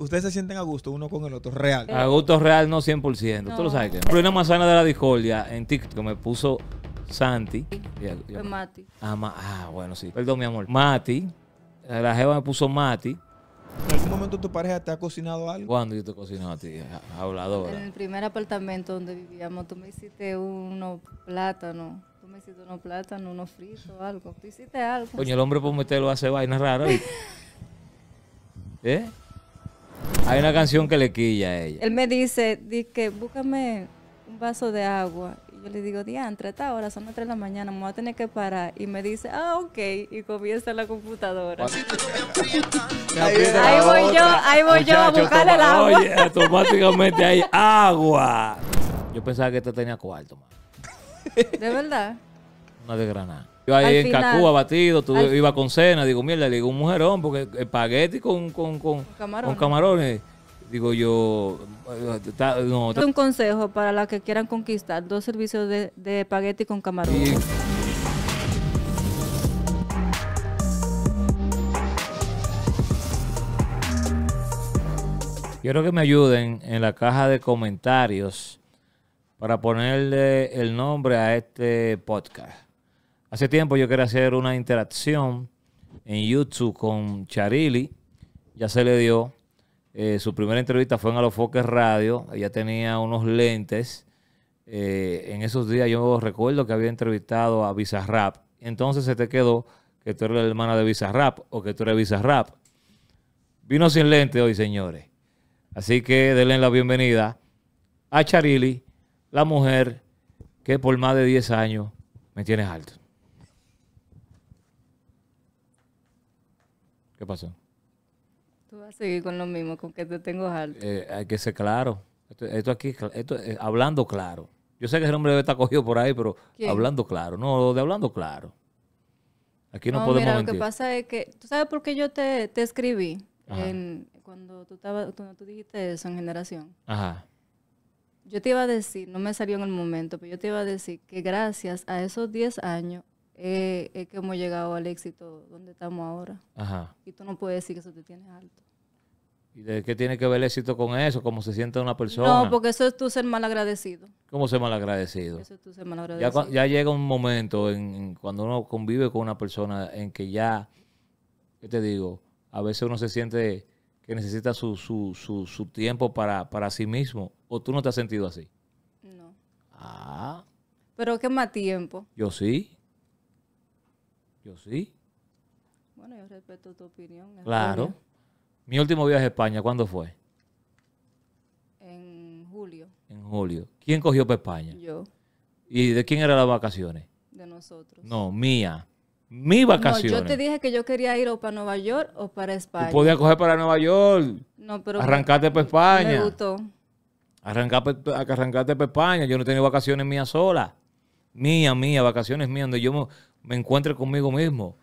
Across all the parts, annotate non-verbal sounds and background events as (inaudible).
ustedes se sienten a gusto uno con el otro, real. A gusto real, no 100%. Tú lo sabes que. una manzana de la discordia en TikTok me puso Santi. Fue pues Mati. Ah, ah, bueno, sí. Perdón, mi amor. Mati. La jeva me puso Mati. ¿En algún momento tu pareja te ha cocinado algo? ¿Cuándo yo te he cocinado a ti? Habladora. En el primer apartamento donde vivíamos, tú me hiciste unos plátanos. Tú me hiciste unos plátanos, unos fritos, algo. Tú hiciste algo. Coño, el hombre por meterlo hace vainas raras. (laughs) ¿Eh? Hay una canción que le quilla a ella. Él me dice, dice, búscame un vaso de agua. Y yo le digo, diantre, está ahora, son las 3 de la mañana, me voy a tener que parar. Y me dice, ah, ok. Y comienza la computadora. ahí voy yo, ahí voy yo a buscar el agua. Oye, automáticamente hay agua. Yo pensaba que esto tenía cuarto, ¿De verdad? Una de granada. Yo ahí en final, Cacú abatido, tú con cena, digo, mierda, le digo un mujerón, porque espagueti con, con, con, camarones. Digo yo, Un consejo para las que quieran conquistar, dos servicios de, de con camarones. Quiero que me ayuden en la caja de comentarios para ponerle el nombre a este podcast. Hace tiempo yo quería hacer una interacción en YouTube con Charili. Ya se le dio. Eh, su primera entrevista fue en Alofoques Radio. Ella tenía unos lentes. Eh, en esos días yo recuerdo que había entrevistado a Rap. Entonces se te quedó que tú eres la hermana de Rap o que tú eres Rap. Vino sin lente hoy, señores. Así que denle la bienvenida a Charili, la mujer que por más de 10 años me tiene alto. ¿Qué pasó? Tú vas a seguir con lo mismo, con que te tengo harto. Eh, hay que ser claro. Esto, aquí, esto, eh, hablando claro. Yo sé que ese nombre debe estar cogido por ahí, pero hablando claro. No, de hablando claro. Aquí no, podemos mira, Lo que pasa es que, ¿tú sabes por qué yo te, escribí cuando, tú cuando tú dijiste eso en generación? Ajá. Yo te iba a decir, no me salió en el momento, pero yo te iba a decir que gracias a esos 10 años eh, es que hemos llegado al éxito donde estamos ahora. Ajá. Y tú no puedes decir que eso te tiene alto. ¿Y de qué tiene que ver el éxito con eso? ¿Cómo se siente una persona? No, porque eso es tú ser mal agradecido. ¿Cómo ser mal agradecido? Eso es tú ser mal Ya, llega un momento en, cuando uno convive con una persona en que ya, ¿qué te digo? A veces uno se siente que necesita su, su, su, su tiempo para, para sí mismo. ¿O tú no te has sentido así? No. Ah. ¿Pero qué más tiempo? Yo sí. Yo sí. Bueno, yo respeto tu opinión. Claro. Mi último viaje a España, ¿cuándo fue? En julio. En julio. ¿Quién cogió para España? Yo. ¿Y de quién eran las vacaciones? De nosotros. No, mía. Mi vacaciones. No, yo te dije que yo quería ir o para Nueva York o para España. Tú podías coger para Nueva York. No, pero. Arrancarte para España. Me gustó. Arrancarte, para España. Yo no tenía vacaciones mías sola. Mía, mía, vacaciones mías, donde yo me, me encuentre conmigo mismo.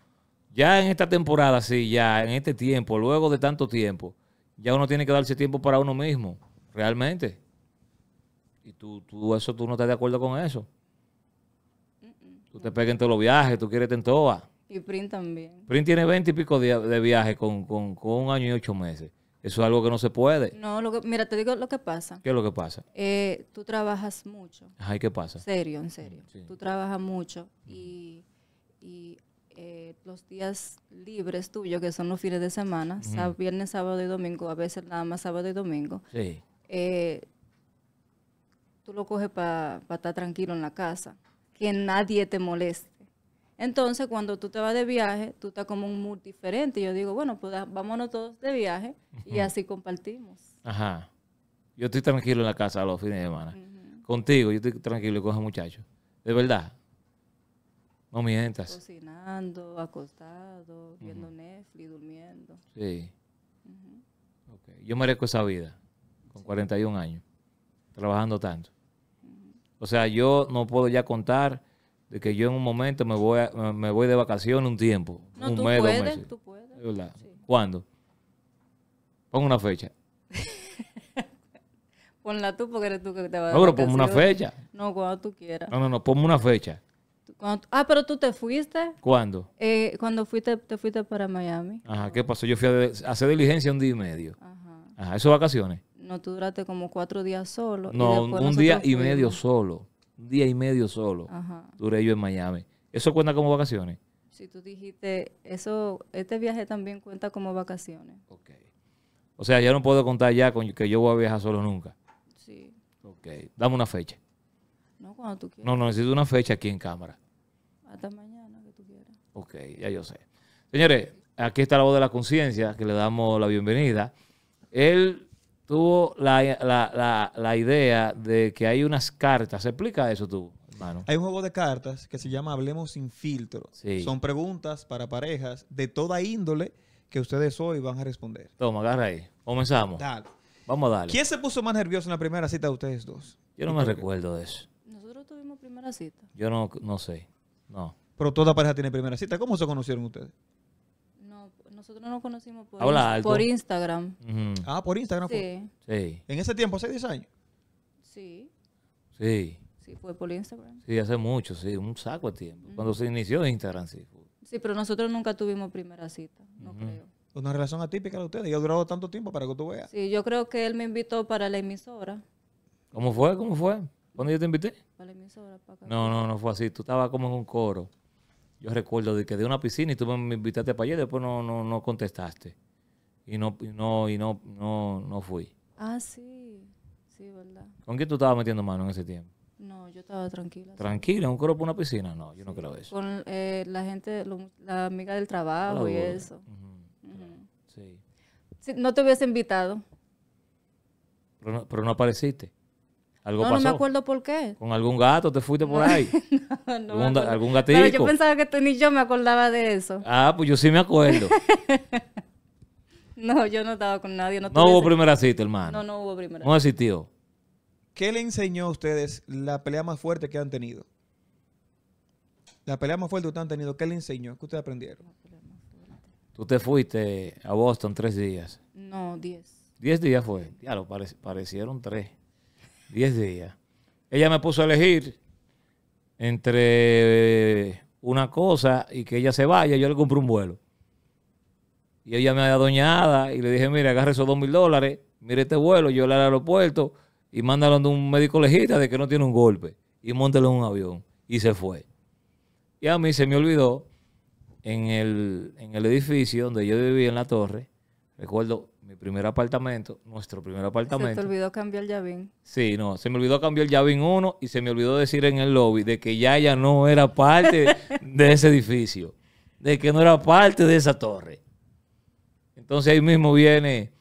Ya en esta temporada, sí, ya en este tiempo, luego de tanto tiempo, ya uno tiene que darse tiempo para uno mismo, realmente. Y tú, eso, tú no estás de acuerdo con eso. tú te pegas en todos los viajes, tú quieres en todas. Y print también. print tiene 20 y pico de, de viaje con, con, un año y ocho meses. Eso es algo que no se puede. No, mira, te digo lo que pasa. ¿Qué es lo que pasa? Eh, tú trabajas mucho. Ay, ¿qué pasa? Serio, en serio. Tú trabajas mucho y y eh, los días libres tuyos, que son los fines de semana, viernes, sábado y domingo, a veces nada más sábado y domingo, eh, tú lo coges para estar tranquilo en la casa, que nadie te moleste. Entonces, cuando tú te vas de viaje, tú estás como un mood diferente. Yo digo, bueno, pues vámonos todos de viaje y así compartimos. Ajá. Yo estoy tranquilo en la casa los fines de semana. Contigo, yo estoy tranquilo con los muchacho. De verdad, no mientas. Cocinando, acostado, viendo Netflix, durmiendo. Sí. okay. Yo merezco esa vida, con 41 años, trabajando tanto. O sea, yo no puedo ya contar de que yo en un momento me voy, me voy de vacaciones un tiempo. No, un tú mes, puedes, tú puedes. ¿Cuándo? Pon una fecha. (laughs) Ponla tú porque eres tú que te vas a No, pero ponme una fecha. No, cuando tú quieras. No, no, no, ponme una fecha ah, pero tú te fuiste. ¿Cuándo? Eh, cuando fuiste, te fuiste para Miami. Ajá, ¿qué pasó? Yo fui a, hacer diligencia un día y medio. Ajá. Ajá, ¿eso vacaciones? No, tú duraste como cuatro días solo. No, un día y medio solo. Un día y medio solo. Ajá. Duré yo en Miami. ¿Eso cuenta como vacaciones? Si tú dijiste, eso, este viaje también cuenta como vacaciones. Ok. O sea, ya no puedo contar ya que yo voy a viajar solo nunca. Sí. Ok. Dame una fecha. No, cuando tú quieras. No, no, necesito una fecha aquí en cámara. Hasta mañana, que tú quieras. Ok, ya yo sé. Señores, aquí está la voz de la conciencia, que le damos la bienvenida. Él tuvo la, idea de que hay unas cartas. ¿Se ¿Explica eso tú, hermano? Hay un juego de cartas que se llama Hablemos sin filtro. Son preguntas para parejas de toda índole que ustedes hoy van a responder. Toma, agarra ahí. Comenzamos. Vamos a darle. ¿Quién se puso más nervioso en la primera cita de ustedes dos? Yo no me recuerdo de eso. Nosotros tuvimos primera cita. Yo no, no sé. No. Pero toda pareja tiene primera cita. ¿Cómo se conocieron ustedes? No, nosotros no nos conocimos por, Instagram. Ah, por Instagram. fue. Sí, En ese tiempo, hace 10 años. sí, sí, sí, fue por Instagram. sí, hace mucho, sí, un saco de tiempo. Cuando se inició Instagram, sí. Sí, pero nosotros nunca tuvimos primera cita, no creo. Una relación atípica de ustedes. Y ha durado tanto tiempo para que tú veas. Sí, yo creo que él me invitó para la emisora. ¿Cómo fue? ¿Cómo fue? ¿Cuándo yo te invité? No, no, no fue así. Tú estabas como en un coro. Yo recuerdo de que de una piscina y tú me invitaste para allá y después no, no, no contestaste. Y no, no, y no, no, no fui. Ah, sí. Sí, verdad. ¿Con quién tú estabas metiendo mano en ese tiempo? No, yo estaba tranquila. ¿Tranquila? ¿Un coro para una piscina? No, yo no creo eso. Con eh, la gente, la amiga del trabajo y eso. Sí. No te hubiese invitado. pero no apareciste no, no me acuerdo por qué. ¿Con algún gato te fuiste por (laughs) ahí? no, no ¿Algún, gatito? yo pensaba que ni yo me acordaba de eso. Ah, pues yo sí me acuerdo. (laughs) no, yo no estaba con nadie. No, hubo primera cita, hermano. No, no hubo primera cita. No existió. ¿Qué le enseñó a ustedes la pelea más fuerte que han tenido? La pelea más fuerte que ustedes han tenido, ¿qué le enseñó? ¿Qué ustedes aprendieron? Tú te fuiste a Boston tres días. No, diez. Diez días fue. Ya lo parecieron tres. 10 días. Ella me puso a elegir entre eh, una cosa y que ella se vaya, yo le compré un vuelo. Y ella me había doñada y le dije, mire, agarre esos dos mil dólares, mire este vuelo, yo le al aeropuerto y mándalo a un médico lejita de que no tiene un golpe y montelo en un avión. Y se fue. Y a mí se me olvidó en el, en el edificio donde yo vivía en la torre, recuerdo mi primer apartamento, nuestro primer apartamento. Se te olvidó cambiar el llavín. Sí, no, se me olvidó cambiar el llavín uno y se me olvidó decir en el lobby de que ya ya no era parte de (laughs) ese edificio, de que no era parte de esa torre. Entonces ahí mismo viene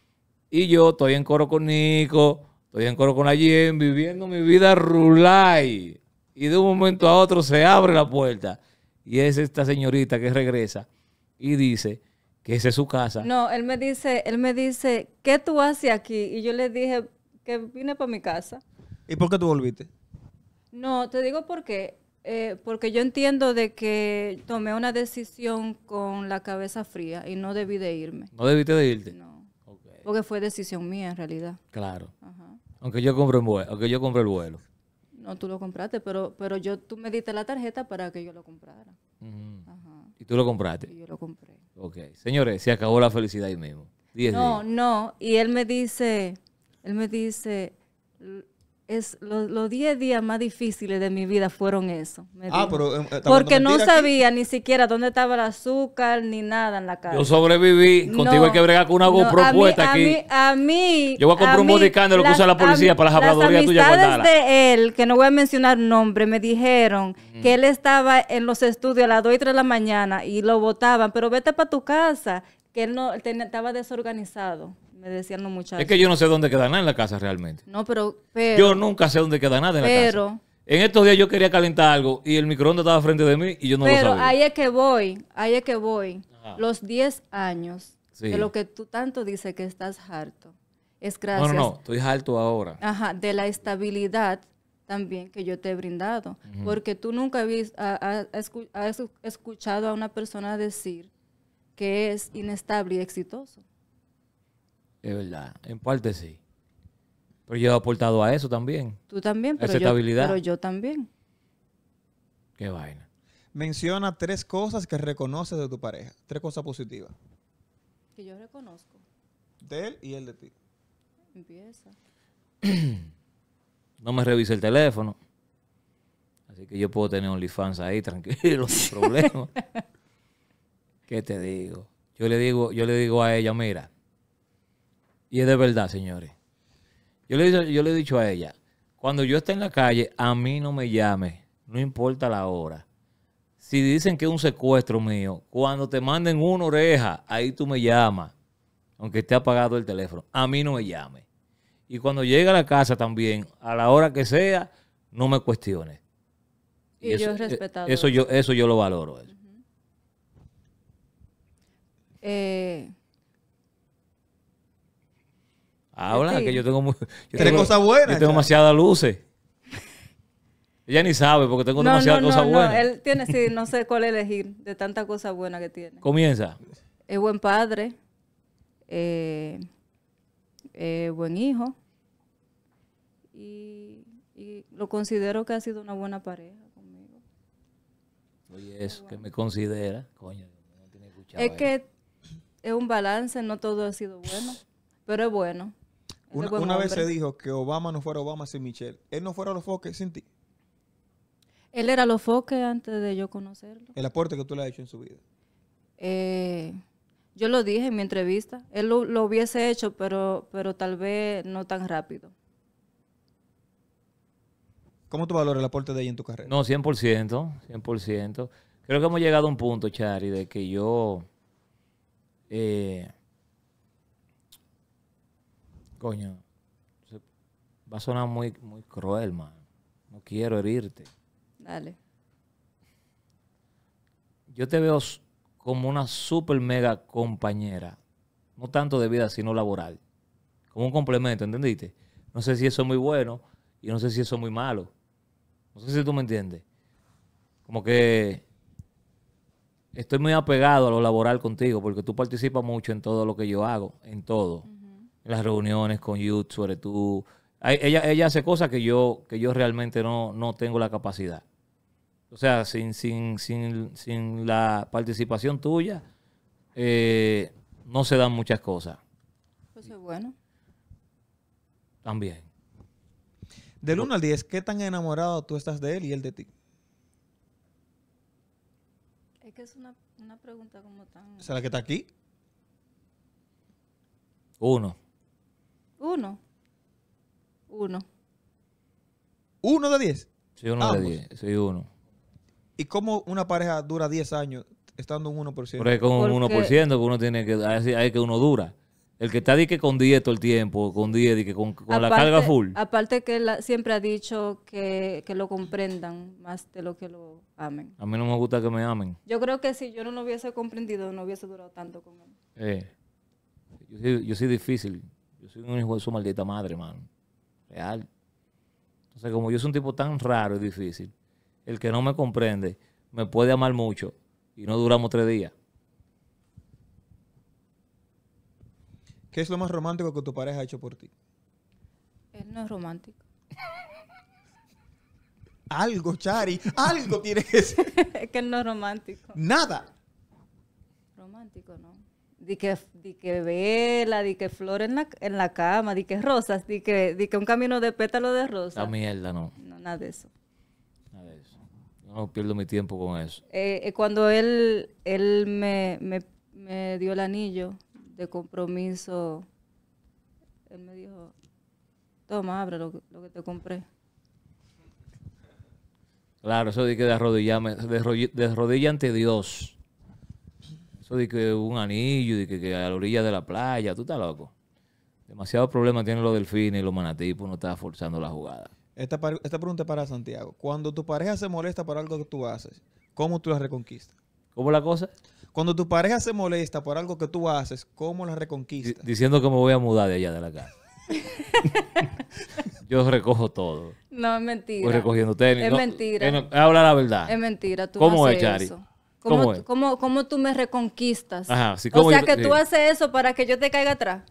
y yo estoy en coro con Nico, estoy en coro con Allen, viviendo mi vida rulay. Y de un momento a otro se abre la puerta y es esta señorita que regresa y dice que esa es su casa. No, él me dice, él me dice, ¿qué tú haces aquí? Y yo le dije que vine para mi casa. ¿Y por qué tú volviste? No, te digo por qué. Eh, porque yo entiendo de que tomé una decisión con la cabeza fría y no debí de irme. ¿No debiste de irte? No. Porque fue decisión mía en realidad. Claro. Aunque yo compré un vuelo, aunque yo compré el vuelo. No, tú lo compraste, pero, pero yo, tú me diste la tarjeta para que yo lo comprara. ¿Y tú lo compraste? Y yo lo compré. Ok, señores, se acabó la felicidad ahí mismo. no, no, y él me dice, él me dice, es los 10 días más difíciles de mi vida fueron eso. Ah, eh, Porque no sabía ni siquiera dónde estaba el azúcar ni nada en la casa. Yo sobreviví. Contigo hay que bregar con una propuesta aquí. A mí, Yo voy a comprar un modicán lo que usa la policía para las habladurías tuyas. Las de él, que no voy a mencionar nombre, me dijeron que él estaba en los estudios a las 2 y 3 de la mañana y lo votaban. Pero vete para tu casa, que él no él estaba desorganizado. Es que yo no sé dónde queda nada en la casa realmente. No, pero. yo nunca sé dónde queda nada en la casa. pero En estos días yo quería calentar algo y el microondas estaba frente de mí y yo no lo sabía. Pero ahí es que voy, ahí es que voy. Los 10 años de lo que tú tanto dices que estás harto. Es gracias. No, no, estoy harto ahora. Ajá, de la estabilidad también que yo te he brindado. Porque tú nunca has escuchado a una persona decir que es inestable y exitoso. Es verdad, en parte sí. Pero yo he aportado a eso también. Tú también, pero, yo, pero yo también. Qué vaina. Menciona tres cosas que reconoces de tu pareja. Tres cosas positivas. Que yo reconozco. De él y él de ti. Empieza. (clears throat) no me revise el teléfono. Así que yo puedo tener OnlyFans ahí, (laughs) tranquilo, sin problema. (laughs) ¿Qué te digo? Yo le digo, yo le digo a ella, mira, y es de verdad, señores. Yo le, yo le he dicho a ella, cuando yo esté en la calle, a mí no me llame, no importa la hora. Si dicen que es un secuestro mío, cuando te manden una oreja, ahí tú me llamas, aunque esté apagado el teléfono, a mí no me llame. Y cuando llegue a la casa también, a la hora que sea, no me cuestiones. Y, eso, yo he eh, respetado. Eso yo, eso yo lo valoro. eh, Habla, ah, que yo tengo, cosas buenas. Yo tengo demasiadas luces. Ella ni sabe porque tengo demasiadas cosas buenas. él tiene, sí, no sé cuál elegir de tanta cosa buena que tiene. Comienza. Es buen padre, eh, eh, buen hijo y, lo considero que ha sido una buena pareja conmigo. Oye, eso que me considera, Es que es un balance, no todo ha sido bueno, pero es bueno. Una, vez se dijo que Obama no fuera Obama sin Michelle. Él no fuera los foques sin ti. Él era los foques antes de yo conocerlo. El aporte que tú le has hecho en su vida. Eh, yo lo dije en mi entrevista. Él lo, hubiese hecho, pero, pero tal vez no tan rápido. ¿Cómo tú valoras el aporte de ella en tu carrera? No, 100%, 100%. Creo que hemos llegado a un punto, Chari, de que yo... Eh, coño, va a sonar muy, muy cruel, man. No quiero herirte. Dale. Yo te veo como una super mega compañera, no tanto de vida, sino laboral, como un complemento, ¿entendiste? No sé si eso es muy bueno y no sé si eso es muy malo. No sé si tú me entiendes. Como que estoy muy apegado a lo laboral contigo porque tú participas mucho en todo lo que yo hago, en todo las reuniones con YouTube, sobre tú. Ella, ella hace cosas que yo, que yo realmente no, no tengo la capacidad. O sea, sin, sin, sin, sin la participación tuya, eh, no se dan muchas cosas. Pues es bueno. También. Del 1 al 10, ¿qué tan enamorado tú estás de él y él de ti? Es que es una, pregunta como tan... ¿O la que está aquí? Uno. Uno. Uno. ¿Uno de diez? Sí, uno de diez. Sí, uno. ¿Y cómo una pareja dura diez años estando un 1%? Porque con un 1% que uno tiene que... Hay, que uno dura. El que está di que con diez todo el tiempo, con diez di que con, la carga full. Aparte que él siempre ha dicho que, lo comprendan más de lo que lo amen. A mí no me gusta que me amen. Yo creo que si yo no lo hubiese comprendido, no hubiese durado tanto con él. Eh, yo, yo soy difícil soy un hijo de su maldita madre, hermano. Real. Entonces, como yo soy un tipo tan raro y difícil, el que no me comprende me puede amar mucho y no duramos tres días. ¿Qué es lo más romántico que tu pareja ha hecho por ti? Él no es romántico. (laughs) Algo, Chari, algo tiene que ser. (laughs) es que él no es romántico. Nada. Romántico, no di que, di que vela, di que flor en la, en la cama, di que rosas, di que, di que un camino de pétalo de rosas. La mierda, no. nada de eso. Nada de eso. no pierdo mi tiempo con eso. Eh, eh, cuando él, él me, me, dio el anillo de compromiso, él me dijo, toma, abre lo, que te compré. Claro, eso de que de arrodillarme, de, de ante Dios. Eso de que un anillo, de que, a la orilla de la playa, tú estás loco. Demasiado problema tienen los delfines y los manatipos, pues no está forzando la jugada. Esta, esta pregunta es para Santiago. Cuando tu pareja se molesta por algo que tú haces, ¿cómo tú la reconquistas? ¿Cómo la cosa? Cuando tu pareja se molesta por algo que tú haces, ¿cómo la reconquistas? diciendo que me voy a mudar de allá de la casa. (laughs) Yo recojo todo. No, es mentira. Voy recogiendo tenis. Es mentira. Eh, habla la verdad. Es mentira. ¿Cómo es, Chari? ¿Cómo, ¿Cómo, cómo, cómo cómo tú me reconquistas? o sea, que tú haces eso para que yo te caiga atrás.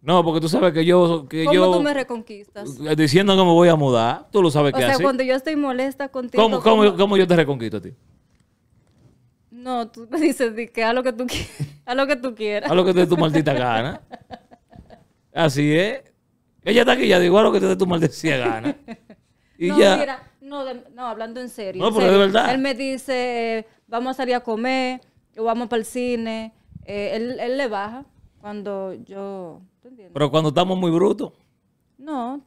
No, porque tú sabes que yo... ¿Cómo tú me reconquistas? Eh, diciendo que me voy a mudar, tú lo sabes que haces. O sea, cuando yo estoy molesta contigo... ¿Cómo, yo te reconquisto a ti? No, tú me (laughs) dices que haz lo que tú, a (laughs) lo que tú quieras. Haz lo que te dé tu maldita gana. (laughs) Así es. Ella está aquí, ya digo, haz lo que te dé tu maldita gana. Y ya... No, hablando en serio. Él me dice, vamos a salir a comer, o vamos para el cine. Eh, él, le baja cuando yo... ¿tú Pero cuando estamos muy brutos. No,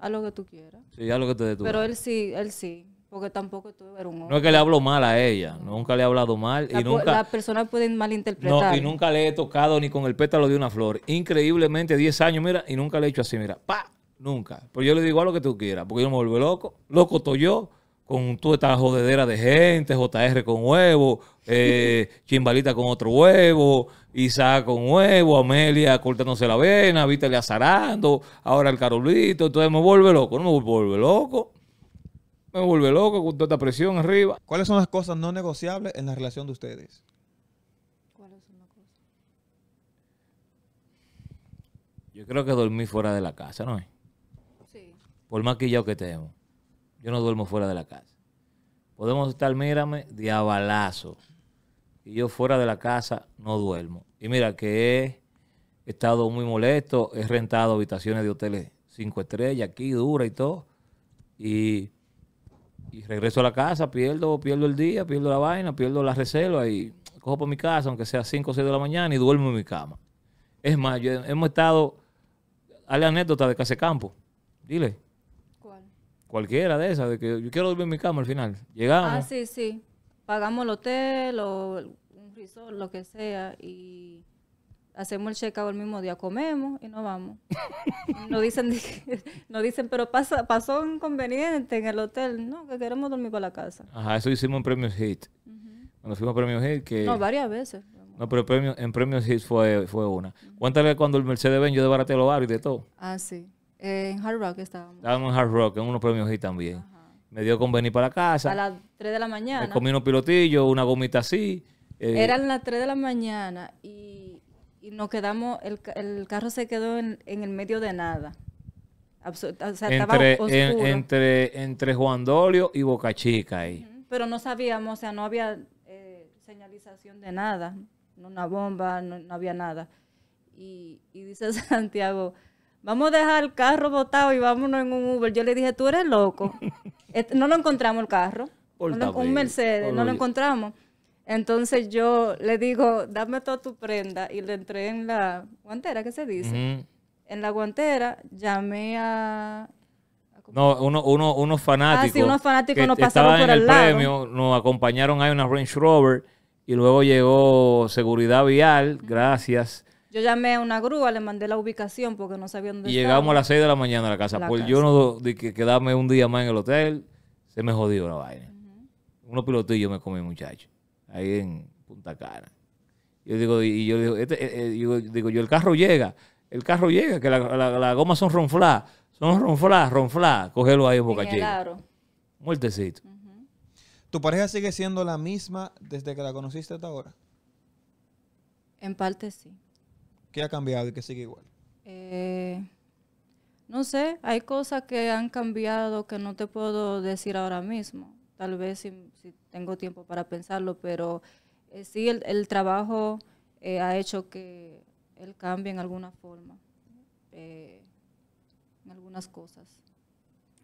a lo que tú quieras. Sí, a lo que Pero él sí, él sí. Porque tampoco eres No es que le hablo mal a ella. Nunca le he hablado mal. y nunca, las personas pueden malinterpretar. No, y nunca le he tocado ni con el pétalo de una flor. Increíblemente, 10 años, mira, y nunca le he hecho así, mira. ¡Pa! Nunca. Pero yo le digo a lo que tú quieras, porque yo me vuelvo loco. Loco estoy yo, con toda esta jodedera de gente, JR con huevo, (laughs) eh, Chimbalita con otro huevo, Isaac con huevo, Amelia cortándose la vena, Vítale azarando, ahora el Carolito. Entonces me vuelve loco, no me vuelve loco. Me vuelve loco con toda esta presión arriba. ¿Cuáles son las cosas no negociables en la relación de ustedes? Yo creo que dormí fuera de la casa, ¿no es? por más que estemos, yo no duermo fuera de la casa. Podemos estar, mírame, de abalazo. Y yo fuera de la casa no duermo. Y mira que he estado muy molesto, he rentado habitaciones de hoteles cinco estrellas aquí, dura y todo. Y, regreso a la casa, pierdo, pierdo el día, pierdo la vaina, pierdo la reserva y cojo por mi casa, aunque sea 5 o 6 de la mañana, y duermo en mi cama. Es más, yo, hemos estado, a anécdota de campo. Dile. Cualquiera de esas, de que yo quiero dormir en mi cama al final. Llegamos. Ah, sí, sí. Pagamos el hotel o un resort, lo que sea, y hacemos el check-out el mismo día, comemos y nos vamos. (laughs) nos dicen, nos dicen pero pasa, pasó un conveniente en el hotel, no, que queremos dormir para la casa. Ajá, eso hicimos en Premios Hit. Cuando fuimos a Premios Hit, No, varias veces. No, pero premio, en Premios Hit fue, fue una. Uh cuando el mercedes ven, yo de los bar y de todo. Ah, sí. Eh, en Hard Rock estábamos. Estábamos en Hard Rock, en unos premios ahí también. Me dio con venir para casa. A las 3 de la mañana. Me comí unos pilotillos, una gomita así. Eh. Eran las 3 de la mañana y, nos quedamos, el, carro se quedó en, el medio de nada. o sea, entre, estaba entre, entre, Juan Dolio y Boca Chica ahí. Pero no sabíamos, o sea, no había eh, señalización de nada, no una bomba, no, había nada. Y, y dice (laughs) Santiago, vamos a dejar el carro botado y vámonos en un Uber. Yo le dije, tú eres loco. (laughs) no lo encontramos el carro. un Mercedes, no lo encontramos. Entonces yo le digo, dame toda tu prenda y le entré en la guantera, ¿qué se dice? En la guantera llamé a... No, uno, ah, unos fanáticos. Ah, sí, unos fanáticos nos pasaron estaban en el, premio, nos acompañaron a una Range Rover y luego llegó Seguridad Vial, gracias yo llamé a una grúa, le mandé la ubicación porque no sabía dónde y Llegamos a las 6 de la mañana a la casa. Pues yo no de que quedarme un día más en el hotel, se me jodió la vaina. Uno pilotillo me comí, muchacho, ahí en Punta Cara. Yo digo, y yo este, eh, eh", digo, digo, yo el carro llega, el carro llega, que las la, la gomas son ronfladas, son ronfladas, ronfladas, cogelo ahí en Boca Chica. Muertecito. ¿Tu pareja sigue siendo la misma desde que la conociste hasta ahora? En parte sí. ¿Qué ha cambiado y qué sigue igual? Eh, no sé, hay cosas que han cambiado que no te puedo decir ahora mismo. Tal vez si, tengo tiempo para pensarlo, pero eh, sí, el, trabajo eh, ha hecho que él cambie en alguna forma, en algunas cosas.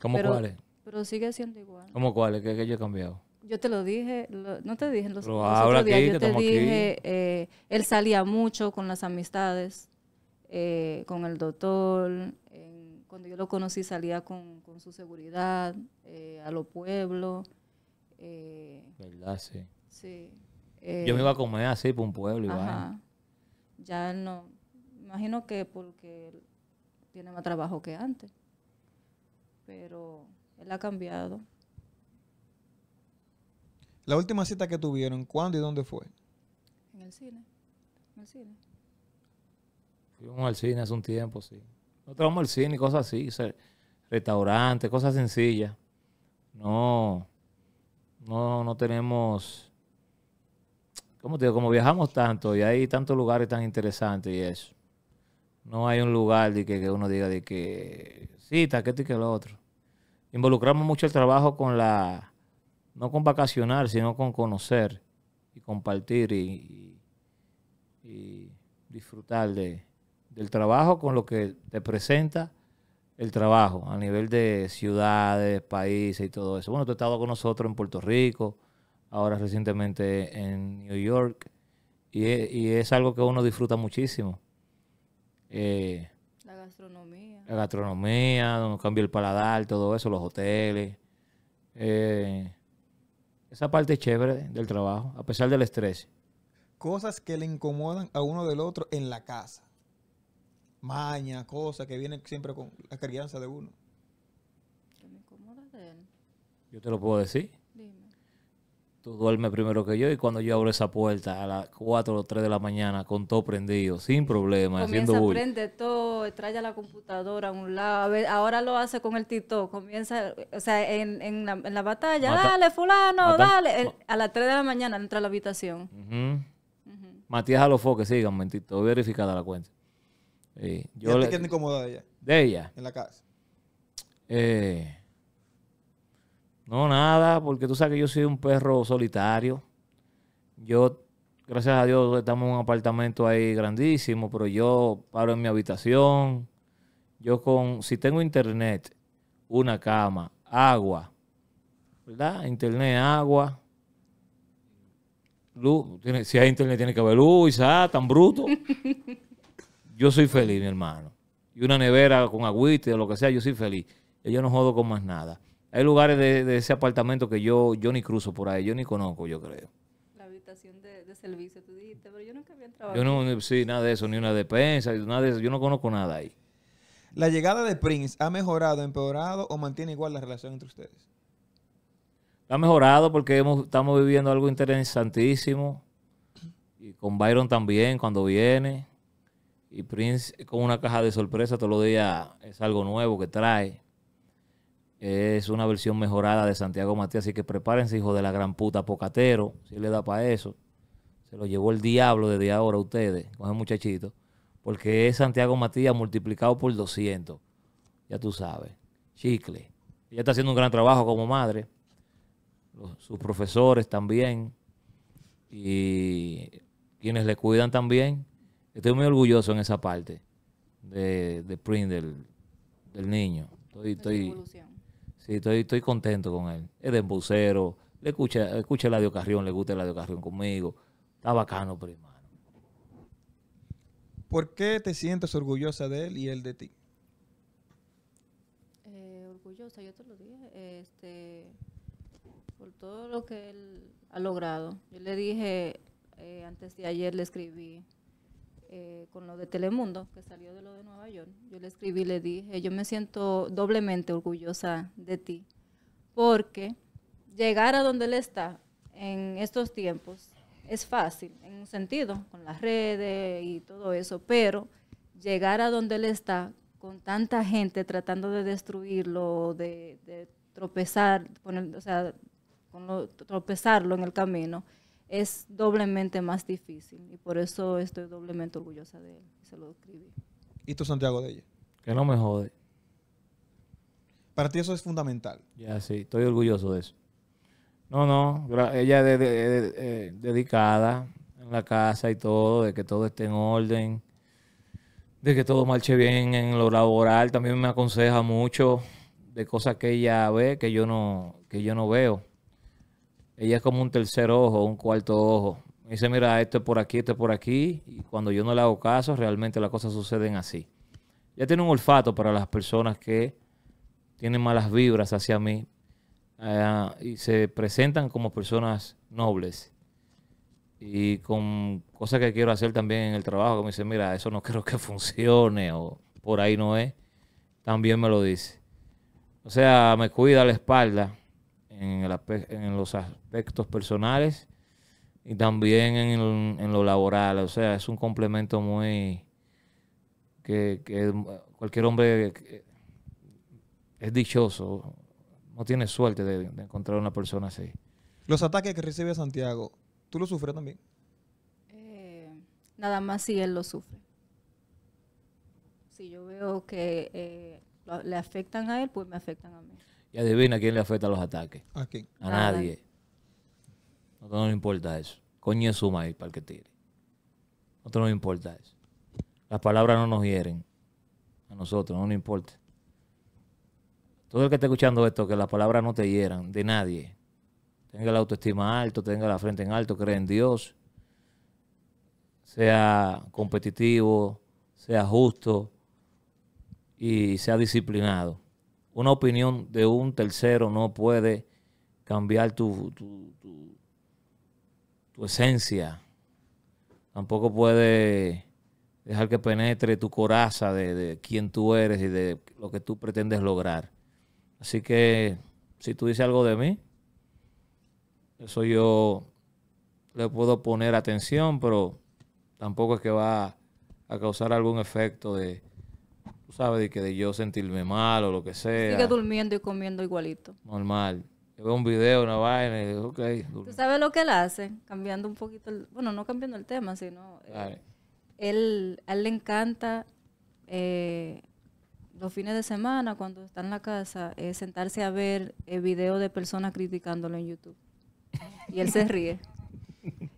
¿Cómo cuáles? Pero sigue siendo igual. ¿Cómo cuáles? ¿Qué, qué yo he cambiado? yo te lo dije, no te dije en los otros días, yo te dije, eh, él salía mucho con las amistades, eh, con el doctor, cuando yo lo conocí salía con, su seguridad, eh, a los pueblos. ¿Verdad? Sí. sí. yo me iba a comer así por un pueblo Ya no, imagino que porque tiene más trabajo que antes, pero él ha cambiado. La última cita que tuvieron, ¿cuándo y dónde fue? En el cine. En el cine. Fuimos al cine hace un tiempo, sí. Nosotros vamos al cine y cosas así, restaurantes, cosas sencillas. No, no, no tenemos. ¿Cómo te digo? Como viajamos tanto y hay tantos lugares tan interesantes y eso. No hay un lugar de que, uno diga de que cita, que esto y que lo otro. Involucramos mucho el trabajo con la no con vacacionar, sino con conocer y compartir y, disfrutar de, del trabajo con lo que te presenta el trabajo a nivel de ciudades, países y todo eso. Bueno, tú has estado con nosotros en Puerto Rico, ahora recientemente en New York, y e, es, algo que uno disfruta muchísimo. Eh, la gastronomía. La gastronomía, donde cambia el paladar, todo eso, los hoteles. Eh, esa parte chévere del trabajo, a pesar del estrés. Cosas que le incomodan a uno del otro en la casa. Maña, cosas que vienen siempre con la crianza de uno. me incomoda de él? Yo te lo puedo decir tú duermes primero que yo y cuando yo abro esa puerta a las 4 o 3 de la mañana con todo prendido, sin problema, comienza haciendo prende todo, trae la computadora a un lado, a ver, ahora lo hace con el tito. comienza, o sea, en, la, batalla, dale fulano, dale, a las 3 de la mañana entra a la habitación. Matías a Matías Alofo, que sigan, mentito, verificada la cuenta. Eh, yo de ella? De ella. En la casa. Eh... No, nada, porque tú sabes que yo soy un perro solitario. Yo, gracias a Dios, estamos en un apartamento ahí grandísimo, pero yo paro en mi habitación. Yo con, si tengo internet, una cama, agua, ¿verdad? Internet, agua, luz. si hay internet, tiene que haber luz, ¿sabes? tan bruto. (laughs) yo soy feliz, mi hermano. Y una nevera con agüite o lo que sea, yo soy feliz. Yo no jodo con más nada. Hay lugares de, ese apartamento que yo, yo ni cruzo por ahí, yo ni conozco, yo creo. La habitación de, servicio, tú dijiste, pero yo nunca había entrado Yo no, sí, nada de eso, ni una despensa, nada yo no conozco nada ahí. ¿La llegada de Prince ha mejorado, empeorado o mantiene igual la relación entre ustedes? Ha mejorado porque hemos, estamos viviendo algo interesantísimo. Y con Byron también, cuando viene. Y Prince con una caja de sorpresa todos los días es algo nuevo que trae es una versión mejorada de Santiago Matías, así que prepárense, hijo de la gran puta, pocatero, si le da para eso. Se lo llevó el diablo desde ahora a ustedes, con ese muchachito, porque es Santiago Matías multiplicado por 200. Ya tú sabes, chicle. Ella está haciendo un gran trabajo como madre, sus profesores también, y quienes le cuidan también. Estoy muy orgulloso en esa parte de, de del, niño. estoy, Sí, estoy, contento con él. Es de embusero. Le escucha, escucha el Adio le gusta el Adio Carrión conmigo. Está bacano, hermano. ¿Por qué te sientes orgullosa de él y él de ti? Eh, orgullosa, yo te lo dije. Este, por todo lo que él ha logrado. Yo le dije, eh, antes de ayer le escribí eh, con lo de Telemundo, que salió de lo de Nueva York, yo le escribí y le dije, yo me siento doblemente orgullosa de ti, porque llegar a donde él está en estos tiempos es fácil, en un sentido, con las redes y todo eso, pero llegar a donde él está con tanta gente tratando de destruirlo, de, de tropezar, o sea, con tropezarlo en el camino, es doblemente más difícil y por eso estoy doblemente orgullosa de él. Se lo escribí. ¿Y tú, Santiago, de ella? Que no me jode. Para ti eso es fundamental. Ya, sí, estoy orgulloso de eso. No, no, ella es eh, dedicada en la casa y todo, de que todo esté en orden, de que todo marche bien en lo laboral. También me aconseja mucho de cosas que ella ve que yo no, que yo no veo ella es como un tercer ojo, un cuarto ojo. Me dice, mira, esto es por aquí, esto es por aquí. Y cuando yo no le hago caso, realmente las cosas suceden así. Ya tiene un olfato para las personas que tienen malas vibras hacia mí ah, y se presentan como personas nobles y con cosas que quiero hacer también en el trabajo, me dice, mira, eso no (laughs) creo que funcione o por ahí no es, también me lo dice. O sea, me cuida la espalda, en, los aspectos personales y también en, lo laboral. O sea, es un complemento muy que, cualquier hombre es dichoso. No tiene suerte de, de, encontrar una persona así. Los ataques que recibe Santiago, ¿tú lo sufres también? Eh, nada más si él lo sufre. Si yo veo que eh, le afectan a él, pues me afectan a mí. Y adivina quién le afecta los ataques. ¿A quién? A nadie. A nosotros no nos importa eso. Coño es suma ahí para el que tire. A nosotros no nos importa eso. Las palabras no nos hieren. A nosotros no nos importa. Todo el que esté escuchando esto, que las palabras no te hieran de nadie. Tenga la autoestima alto, tenga la frente en alto, cree en Dios. Sea competitivo, sea justo y sea disciplinado una opinión de un tercero no puede cambiar tu, tu, esencia. Tampoco puede dejar que penetre tu coraza de, de, quién tú eres y de lo que tú pretendes lograr. Así que si tú dices algo de mí, eso yo le puedo poner atención, pero tampoco es que va a causar algún efecto de, sabes, de que de yo sentirme mal o lo que sea. Sigue durmiendo y comiendo igualito. Normal. veo un video, una vaina, y digo, ok. ¿Tú sabes lo que él hace? Cambiando un poquito, bueno, no cambiando el tema, sino... Eh, él, a él le encanta eh, los fines de semana, cuando está en la casa, eh, sentarse a ver el videos de personas criticándolo en YouTube. Y él se (laughs) ríe.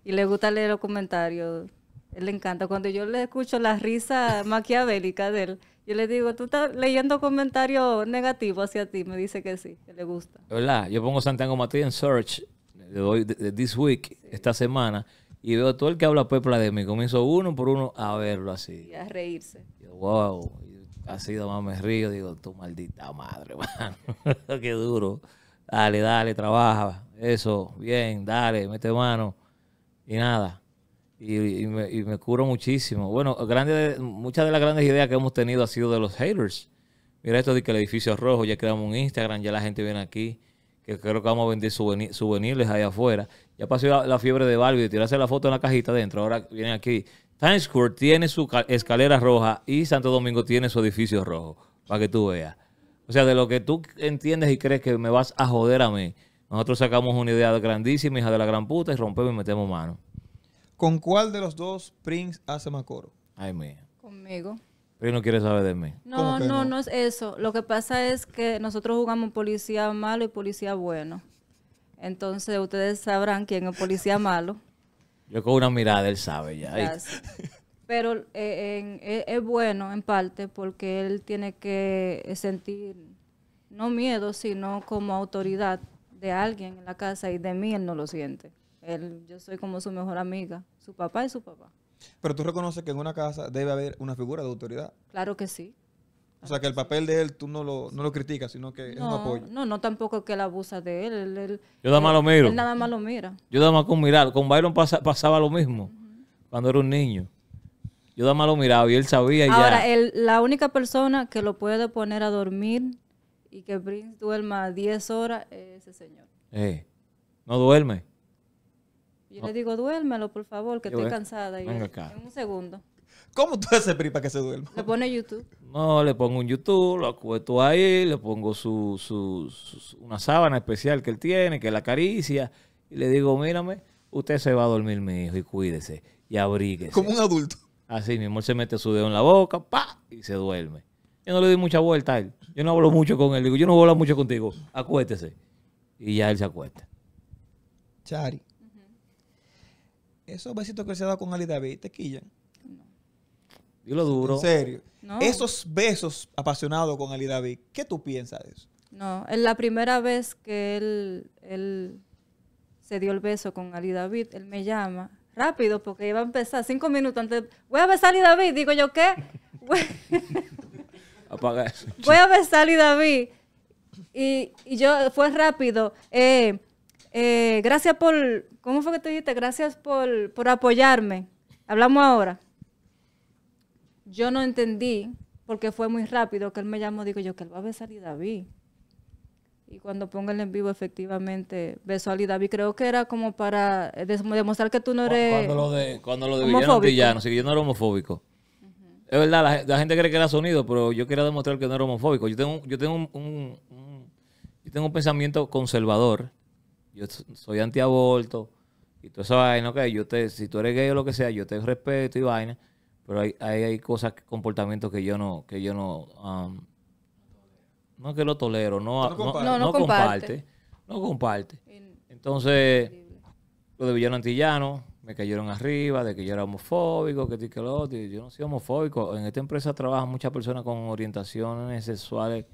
Y le gusta leer los comentarios. Él le encanta. Cuando yo le escucho la risa maquiavélica de él, yo le digo, ¿tú estás leyendo comentarios negativos hacia ti? Me dice que sí, que le gusta. ¿Verdad? Yo pongo Santiago Matías en search, le de, this week, esta semana, y veo todo el que habla pepla pues de mí. Comienzo uno por uno a verlo así. Y a reírse. Yo, wow. Así nomás me río, digo, tu maldita madre, (laughs) mano. Qué duro. Dale, dale, trabaja. Eso, bien, dale, mete mano. Y nada. Y, me, curo muchísimo. Bueno, grande, muchas de las grandes ideas que hemos tenido ha sido de los haters. Mira esto de que el edificio es rojo, ya creamos un Instagram, ya la gente viene aquí, que creo que vamos a vender souvenirs allá afuera. Ya pasó la, fiebre de Barbie de tirarse la foto en la cajita adentro, ahora vienen aquí. Times Square tiene su escalera roja y Santo Domingo tiene su edificio rojo, para que tú veas. O sea, de lo que tú entiendes y crees que me vas a joder a mí, nosotros sacamos una idea grandísima, hija de la gran puta, y rompemos y metemos mano. ¿Con cuál de los dos Prince hace más coro? Ay, mía. Conmigo. Pero no quiere saber de mí. No, no, no, es eso. Lo que pasa es que nosotros jugamos policía malo y policía bueno. Entonces ustedes sabrán quién es policía (laughs) malo. Yo con una mirada él sabe ya. Pero eh, eh, es bueno en parte porque él tiene que sentir no miedo, sino como autoridad de alguien en la casa y de mí él no lo siente yo soy como su mejor amiga, su papá y su papá. Pero tú reconoces que en una casa debe haber una figura de autoridad. Claro que sí. O sea, que el papel de él tú no lo, no lo criticas, sino que no, es un No, no tampoco que él abusa de él. él, él yo nada más lo miro. Él nada más lo mira. Yo nada más con mirar. Con Byron pasaba lo mismo cuando era un niño. Yo nada más lo miraba y él sabía Ahora, ya. Ahora, la única persona que lo puede poner a dormir y que Prince duerma 10 horas es ese señor. Eh, no duerme. Yo le digo, duérmelo, por favor, que estoy cansada. Venga acá. En un segundo. ¿Cómo tú haces, Pri, que se duerma? Le pone YouTube. No, le pongo un YouTube, lo acuesto ahí, le pongo su, una sábana especial que él tiene, que la caricia, y le digo, mírame, usted se va a dormir, mi hijo, y cuídese, y abríguese. Como un adulto. Así mismo, amor, se mete su dedo en la boca, pa, y se duerme. Yo no le doy mucha vuelta a él. Yo no hablo mucho con él. Digo, yo no voy mucho contigo. Acuéstese. Y ya él se acuesta. Chari. Esos besitos que se dado con Ali David te quillan. No. Yo lo duro. En serio. Esos besos apasionados con Ali David, ¿qué tú piensas de eso? No, es la primera vez que él, se dio el beso con Ali David, él me llama rápido porque iba a empezar cinco minutos antes. Voy a besar a Ali David. Digo yo, ¿qué? (laughs) Apaga eso. Voy a besar a Ali David. Y, yo, fue rápido. Eh, eh, gracias por, ¿Cómo fue que te dijiste? Gracias por, apoyarme. Hablamos ahora. Yo no entendí, porque fue muy rápido, que él me llamó, digo yo, que él va a besar a David. Y cuando ponga en vivo, efectivamente, besó a David. Creo que era como para eh, demostrar que tú no eres. Cuando lo de, cuando lo de si yo no era homofóbico. Es verdad, la, gente cree que era sonido, pero yo quería demostrar que no era homofóbico. Yo tengo, yo tengo un, yo tengo un pensamiento conservador. Yo soy antiaborto y toda esa vaina, ok, yo te, si tú eres gay o lo que sea, yo te respeto y vaina, pero hay, hay, hay cosas, comportamientos que yo no, que yo no, um, no que lo tolero, no, comparte. No, comparte. Entonces, lo de Villano Antillano, me cayeron arriba de que yo era homofóbico, que, que lo Yo no soy homofóbico. En esta empresa trabajan muchas personas con orientaciones sexuales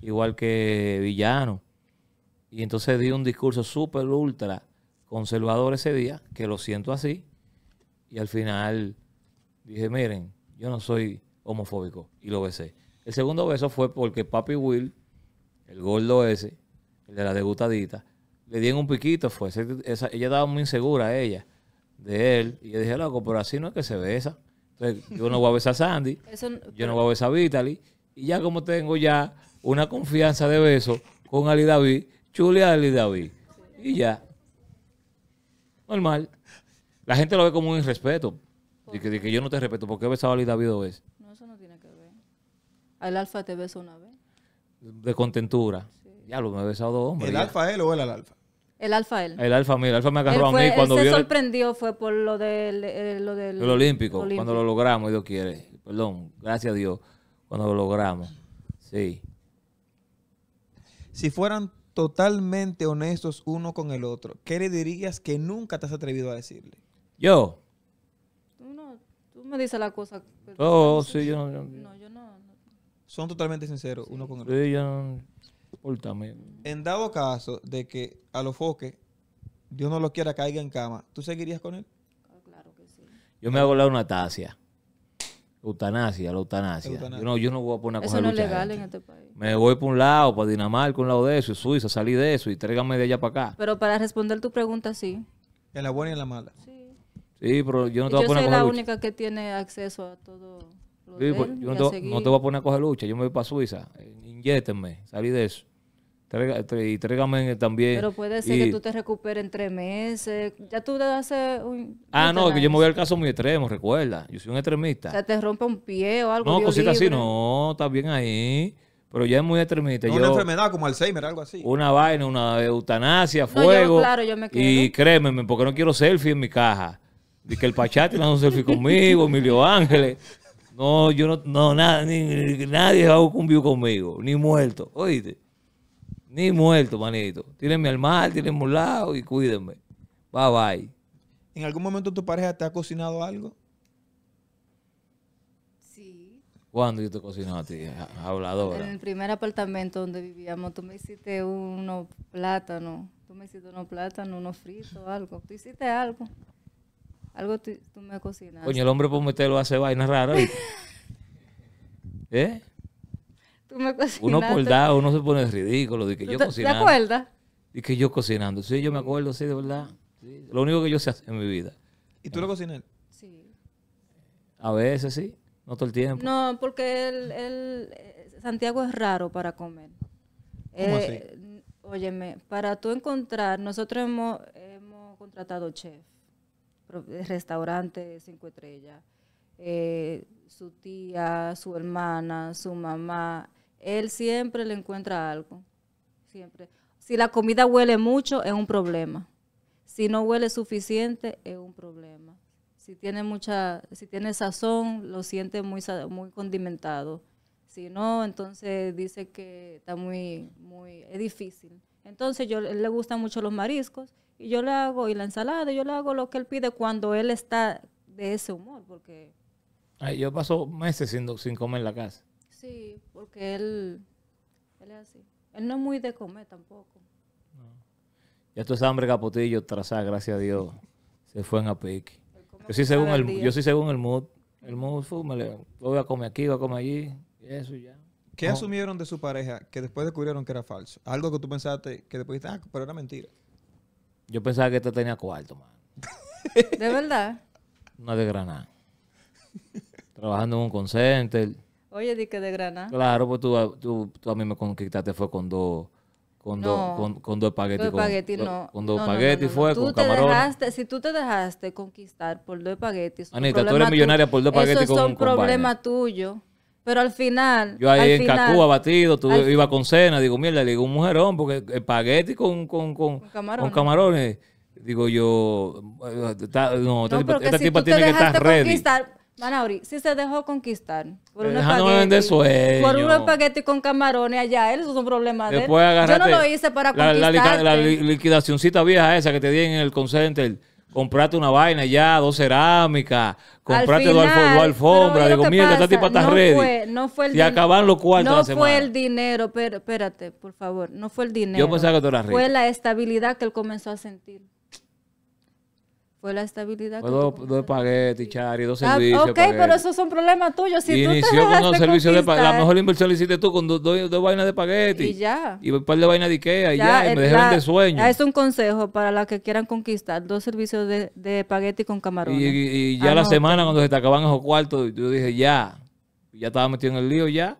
igual que Villano. Y entonces di un discurso súper ultra conservador ese día, que lo siento así, y al final dije, miren, yo no soy homofóbico, y lo besé. El segundo beso fue porque Papi Will, el gordo ese, el de la degutadita, le di en un piquito, fue. ella estaba muy insegura, ella, de él, y yo dije, loco, pero así no es que se besa. yo no voy a besar a Sandy, (laughs) yo no voy a besar a Vitaly, y ya como tengo ya una confianza de beso con Ali David, Julia Ali David, y ya. Normal. La gente lo ve como un irrespeto. y que, que yo no te respeto. ¿Por qué besado y David Oves? No, eso no tiene que ver. Al alfa te beso una vez. De contentura. Ya lo me he besado dos hombres. ¿El alfa él o él alfa? El alfa él. El alfa mira, el alfa me agarró a mí cuando él vio. Se sorprendió fue por lo del, eh, lo del el olímpico, cuando lo logramos, Dios quiere. Perdón, gracias a Dios, cuando lo logramos. Sí. Si fueran totalmente honestos uno con el otro, ¿qué le dirías que nunca te has atrevido a decirle? Yo. Tú, no, tú me dices la cosa. Oh, sí, yo no, Son totalmente sinceros uno con el otro. Sí, yo no. En dado caso de que a los foques, Dios no lo quiera, caiga en cama, ¿tú seguirías con él? Ah, claro que sí. Yo me hago la una tasia Eutanasia, la eutanasia. Yo, no, yo no voy a poner a eso coger no es legal en este país. Me voy para un lado, para Dinamarca, un lado de eso, y Suiza, salí de eso y tráigame de allá para acá. Pero para responder tu pregunta, sí. En la buena y en la mala. Sí. Sí, pero yo no te voy a poner a coger lucha. Yo soy la única que tiene acceso a todo lo yo no te, voy a poner a coger lucha. Yo me voy para Suiza, eh, inyétenme, salí de eso y trégame también. Pero puede ser que tú te recuperes en tres meses. Ya tú te un. Ah, no, que yo me voy al caso muy extremo, recuerda. Yo soy un extremista. O sea, te rompe un pie o algo. No, cositas así, no, está bien ahí. Pero ya es muy extremista. una enfermedad como Alzheimer, algo así. Una vaina, una eutanasia, fuego. claro, yo me quedo. Y créeme, porque no quiero selfie en mi caja. De que el Pachate hace un selfie conmigo, Emilio Ángeles. No, yo no, no nada, ni, nadie va a un conmigo, ni muerto. Oíste. Ni muerto, manito. Tírenme al mar, tírenme al lado y cuídenme. Bye bye. ¿En algún momento tu pareja te ha cocinado algo? Sí. ¿Cuándo yo te he cocinado a ti, habladora? En el primer apartamento donde vivíamos, tú me hiciste unos plátanos. Tú me hiciste unos plátanos, unos fritos, algo. Tú hiciste algo. Algo tú, tú me cocinaste. Coño, el hombre por meterlo hace vainas raras. (laughs) ¿Eh? tú Uno por uno se pone ridículo de que yo cocinando. ¿Te acuerdas? Y que yo cocinando. Sí, yo me acuerdo, sí, de verdad. Lo único que yo sé en mi vida. ¿Y tú lo cocinas? Sí. A veces sí, no todo el tiempo. No, porque el, eh, Santiago es raro para comer. ¿Cómo eh, Óyeme, para tú encontrar, nosotros hemos, contratado chef, eh, restaurante cinco estrellas, su tía, su hermana, su mamá. Él siempre le encuentra algo. Siempre. Si la comida huele mucho, es un problema. Si no huele suficiente, es un problema. Si tiene mucha, si tiene sazón, lo siente muy, muy condimentado. Si no, entonces dice que está muy, muy, es difícil. Entonces yo él le gustan mucho los mariscos y yo le hago y la ensalada, yo le hago lo que él pide cuando él está de ese humor, porque yo paso meses sin comer en la casa. Sí, porque él, él es así. Él no es muy de comer tampoco. No. Ya es hambre capotillo, trazada, gracias a Dios, se fue en pique. Yo sí, según el, yo sí según el mood. El mood fue, voy a comer aquí, voy a comer allí, eso ya. ¿Qué asumieron de su pareja que después descubrieron que era falso? Algo que tú pensaste que después dijiste, ah, pero era mentira. Yo pensaba que te este tenía cuarto, man. ¿De verdad? Una de Granada. Trabajando en un concenter Oye, di que de granada. Claro, pues tú, tú, a mí me conquistaste fue con dos con, no, dos, con, dos espaguetis. Con, no. con dos fue, con camarones. si tú te dejaste conquistar por dos espaguetis. Anita, tú eres millonaria por dos espaguetis con un problema tuyo. Pero al final. Yo ahí en Cacúa, batido, abatido, tú ibas con cena, digo, mierda, le digo, un mujerón, porque espagueti con, con, con, camarones. camarones. Digo yo, ah, no, esta, esta si tiene que estar ready abrir, si se dejó conquistar por eh, un espagueti. Por unos paquetes con camarones allá, eso es un problema de él. Yo no lo hice para conquistar. La, liquidacioncita vieja esa que te di en el concentre. Comprate una vaina ya, dos cerámicas, comprate dos, alfombras. Digo, mira, esta tipa está no ready. Fue, no fue el y acaban los cuartos. No fue el dinero, espérate, por favor, no fue el dinero. Yo pensaba que Fue la estabilidad que él comenzó a sentir. Fue la estabilidad. Fue dos, de espaguetis, Chari, dos ah, servicios. Ah, ok, pero esos son problemas tuyos. Si y tú inició con dos servicios de La mejor inversión la hiciste tú con dos, dos, vainas de pagueti. Y ya. Y un par de vainas de Ikea y ya. y me dejaron de eh, sueño. Es un consejo para las que quieran conquistar. Dos servicios de, de con camarones. Y, ya ah, la semana, cuando se te acaban esos cuartos, yo dije ya. Ya estaba metido en el lío ya.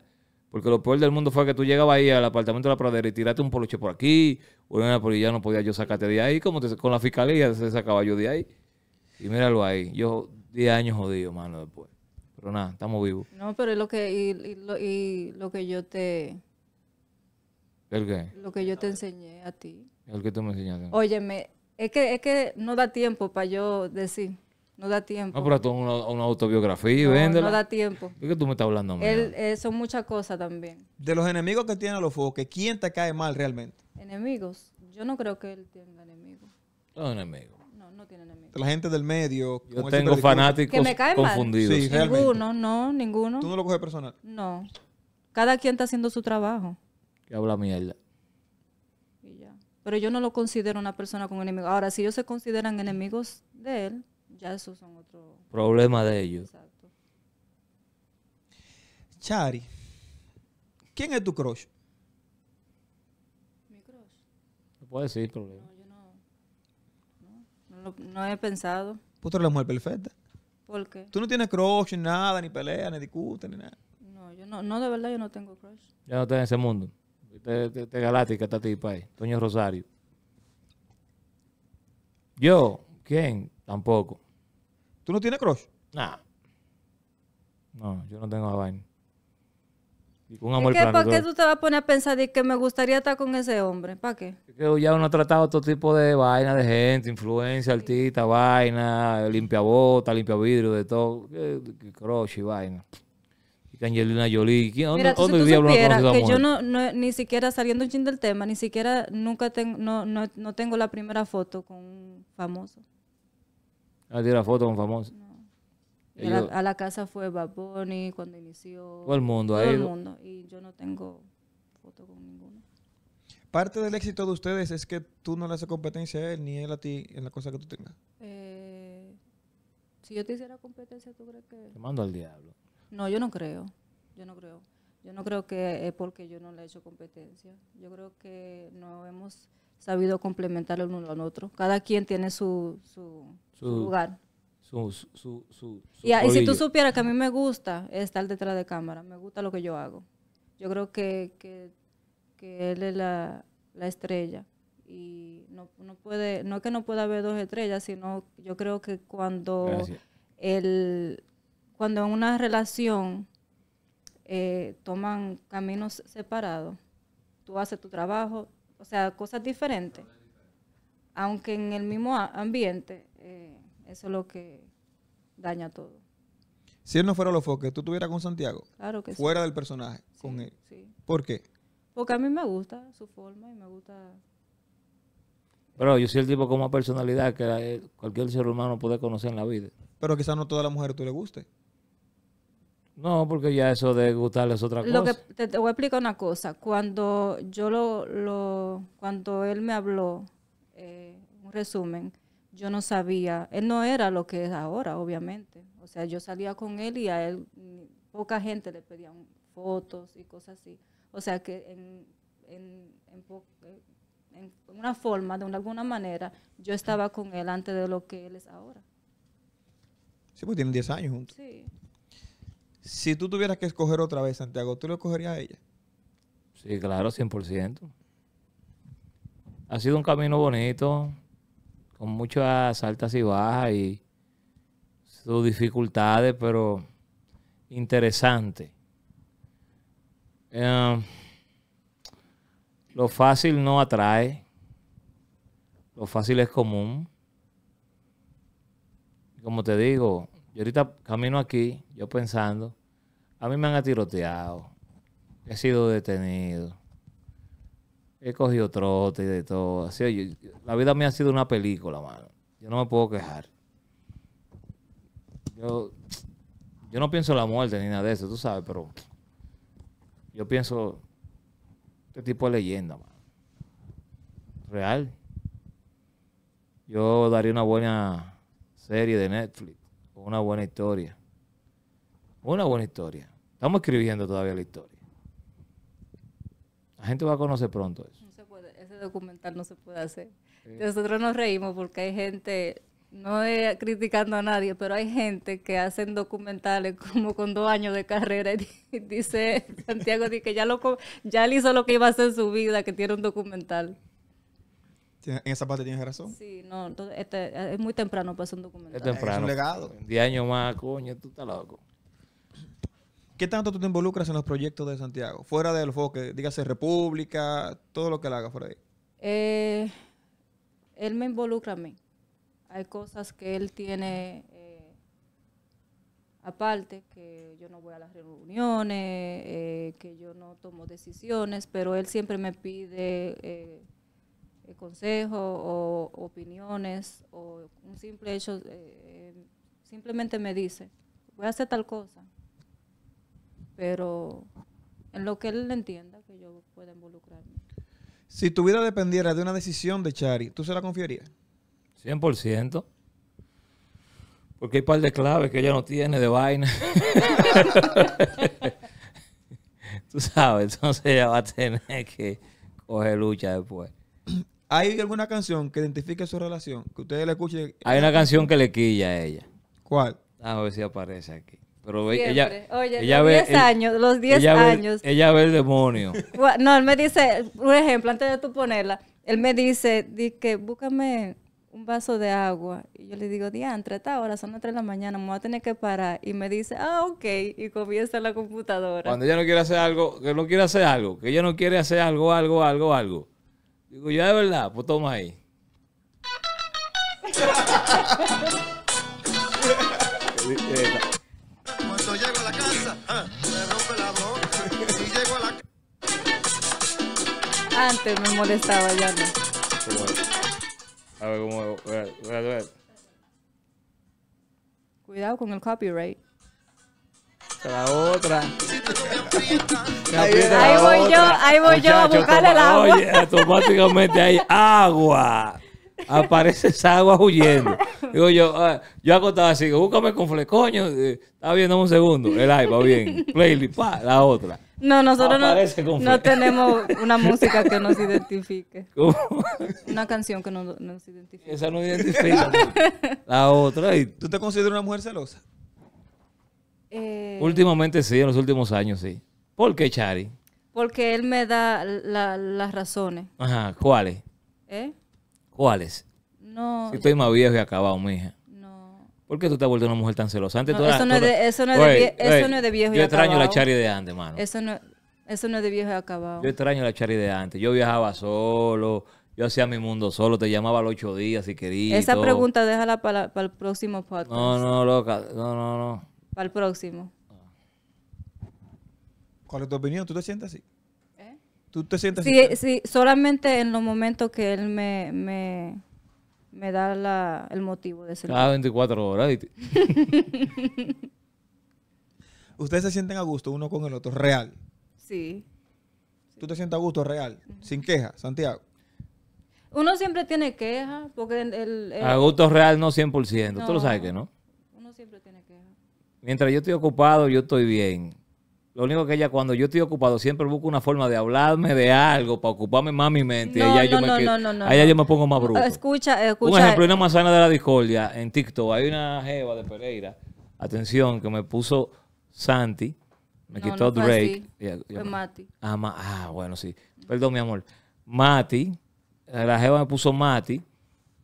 Porque lo peor del mundo fue que tú llegabas ahí al apartamento de la pradera y tiraste un poloche por aquí, bueno, pero ya no podía yo sacarte de ahí, como te, con la fiscalía se sacaba yo de ahí. Y míralo ahí, yo 10 años jodido, mano, después. Pero nada, estamos vivos. No, pero es lo que, y, lo, y lo que yo te... ¿El qué? Lo que yo te enseñé a ti. El que tú me enseñaste. Óyeme, es que, es que no da tiempo para yo decir. No da tiempo. No, pero tú una, una autobiografía, no, véndela. No da tiempo. Es que tú me estás hablando? Él, eh, son muchas cosas también. De los enemigos que tienen los fuegos, quién te cae mal realmente enemigos. Yo no creo que él tenga enemigos. No enemigos. No, no tiene enemigos. La gente del medio. Yo tengo fanáticos que me caen confundidos. Mal. ninguno, no, ninguno. ¿Tú no lo coges personal? No. Cada quien está haciendo su trabajo. Que habla mierda. Y ya. Pero yo no lo considero una persona con enemigos. Ahora, si ellos se consideran enemigos de él, ya esos son otros... Problema de ellos. Exacto. Chari, ¿quién es tu crush? puede decir problema. No, yo no, no, no, he pensado. Puta, la mujer perfecta. ¿Por qué? Tú no tienes crush, ni nada, ni pelea, ni discute, ni nada. No, yo no, no, de verdad yo no tengo crush. Ya no estás en ese mundo. Te, te, galáctica está tipa ahí. Toño Rosario. Yo, ¿quién? Tampoco. ¿Tú no tienes crush? Nah. No, yo no tengo a vaina. ¿Para qué tú te vas a poner a pensar que me gustaría estar con ese hombre? ¿Para qué? Que ya uno ha tratado otro tipo de vaina de gente, influencia, artista, vaina, limpia bota, limpia vidrio, de todo. Crush vaina. Y Angelina Jolie. ¿dónde, si diablo supieras que yo no, ni siquiera, saliendo un chin del tema, ni siquiera nunca tengo, no, no, tengo la primera foto con un famoso. La ah, tiene la foto con famoso a, la, casa fue Bad cuando inició. Todo el mundo todo el mundo. Y yo no tengo foto con ninguno. Parte del éxito de ustedes es que tú no le haces competencia a él ni él a ti en la cosa que tú tengas. Eh, si yo te hiciera competencia, ¿tú crees que.? Te mando al diablo. No, yo no creo. Yo no creo. Yo no creo que es porque yo no le he hecho competencia. Yo creo que no hemos sabido complementar el uno al otro. Cada quien tiene su, su lugar su, y si tú supieras que a mí me gusta estar detrás de cámara, me gusta lo que yo hago. Yo creo que, que, él es la, estrella y no, no, puede, no es que no pueda haber dos estrellas, sino yo creo que cuando el, cuando en una relación eh, toman caminos separados, tú haces tu trabajo, o sea, cosas diferentes, aunque en el mismo ambiente, eh, eso es lo que daña todo. Si él no fuera los foques, ¿tú estuvieras con Santiago? Claro que Fuera del personaje, con él. ¿Por qué? Porque a mí me gusta su forma y me gusta... Pero yo soy el tipo con más personalidad que eh, cualquier ser humano puede conocer en la vida. Pero quizás no toda la mujer tú le guste. No, porque ya eso de gustarle es otra cosa. que te, te, voy a explicar una cosa. Cuando yo lo, cuando él me habló, eh, un resumen, yo no sabía, él no era lo que es ahora, obviamente. O sea, yo salía con él y a él poca gente le pedían fotos y cosas así. O sea, que en, en, en, una forma, de una, alguna manera, yo estaba con él antes de lo que él es ahora. Sí, pues tienen 10 años juntos. Sí. Si tú tuvieras que escoger otra vez, Santiago, ¿tú lo escogerías a ella? Sí, claro, 100%. Ha sido un camino bonito, con muchas altas y bajas y sus dificultades, pero interesante. Em, lo fácil no atrae, lo fácil es común. Como te digo, yo ahorita camino aquí, yo pensando, a mí me han atiroteado, he sido detenido, He cogido trote y de todo. la vida me ha sido una película, mano. Yo no me puedo quejar. Yo, no pienso la muerte ni nada de eso, tú sabes, pero yo pienso este tipo de leyenda, mano. Real. Yo daría una buena serie de Netflix, una buena historia. Una buena historia. Estamos escribiendo todavía la historia. La gente va a conocer pronto eso. No se puede, ese documental no se puede hacer. Nosotros nos reímos porque hay gente, no es criticando a nadie, pero hay gente que hacen documentales (laughs) como con dos años de carrera. Y dice Santiago que ya, lo, ya él hizo lo que iba a hacer en su vida, que tiene un documental. En esa parte tienes razón. Sí, no, este, es muy temprano para hacer un documental. Es temprano. Es un legado. Diez años más, coño, tú estás loco. ¿Qué tanto tú te involucras en los proyectos de Santiago? Fuera del enfoque, dígase República, todo lo que él haga de ahí. Eh, él me involucra a mí. Hay cosas que él tiene eh, aparte, que yo no voy a las reuniones, eh, que yo no tomo decisiones, pero él siempre me pide consejos o opiniones o un simple hecho, simplemente me dice, voy a hacer tal cosa pero en lo que él entienda que yo pueda involucrarme. Si tu vida dependiera de una decisión de Chari, ¿tú se la confiarías? 100%. Porque hay un par de claves que ella no tiene de vaina. (laughs) Tú sabes, entonces ella va a tener que coger lucha después. ¿Hay alguna canción que identifique su relación? Que ustedes la escuchen. Hay una canción que le quilla a ella. ¿Cuál? A ver si aparece aquí. Pero ella, los ve, 10 años, los 10 años. ella ve el demonio. No, él me dice, un ejemplo, antes de tú ponerla, él me dice, di que búscame un vaso de agua. Y yo le digo, diantre, está ahora, son las 3 de la mañana, me voy a tener que parar. Y me dice, ah, ok, y comienza la computadora. Cuando ella no quiere hacer algo, que no quiere hacer algo, que ella no quiere hacer algo, algo, algo, algo. Digo, ya de verdad, pues toma ahí. (laughs) antes me molestaba, ya A ver, cómo. A a ver. Cuidado con el copyright. La otra. (laughs) ahí, voy yo, ahí voy yo a buscarle el agua. Oye, automáticamente hay agua aparece esa agua huyendo. Digo yo, ah, yo acostaba así, búscame con flecoño, eh, está viendo un segundo. El aire va bien, playlist, la otra. No, nosotros no, tenemos una (laughs) música que nos identifique. Una canción que nos identifique. Esa no identifica. Pues. la otra. Y... ¿Tú te consideras una mujer celosa? Eh, Últimamente sí, en los últimos años sí. ¿Por qué, Chari? Porque él me da las razones. Ajá, ¿cuáles? ¿Eh? ¿Cuáles? No. Si estoy más eh, viejo y acabado, mija. No. ¿Por qué tú te has vuelto una mujer tan celosa? Antes tú eso, no es de, eso, no es eso no es de viejo y Yo extraño la chari de antes, mano. Eso no, eso no es de viejo y acabado. Yo extraño la chari de antes. Yo viajaba solo. Yo hacía mi mundo solo, te llamaba los ocho días si querías. Esa pregunta déjala para, para el próximo podcast. No, no, loca, no, no, no. Para el próximo. ¿Cuál es tu opinión? ¿Tú te sientes así? ¿Tú te sientes? Sí, sí, solamente en los momentos que él me, me, da el motivo de ser. Ah, 24 horas. (laughs) Ustedes se sienten a gusto uno con el otro, real. Sí. ¿Tú te sientes a gusto real? Sin queja, Santiago. Uno siempre tiene queja porque el, A gusto real no 100%, tú lo sabes que no. Uno siempre tiene queja Mientras yo estoy ocupado, yo estoy bien. Lo único que ella, cuando yo estoy ocupado, siempre busco una forma de hablarme de algo para ocuparme más mi mente. No, yo, me allá yo me pongo más bruto. Escucha, escucha. Un ejemplo, una manzana de la discordia en TikTok. Hay una jeva de Pereira. Atención, que me puso Santi. Me quitó Drake. Fue, Mati. Ah, ah, bueno, sí. Perdón, mi amor. Mati. La jeva me puso Mati.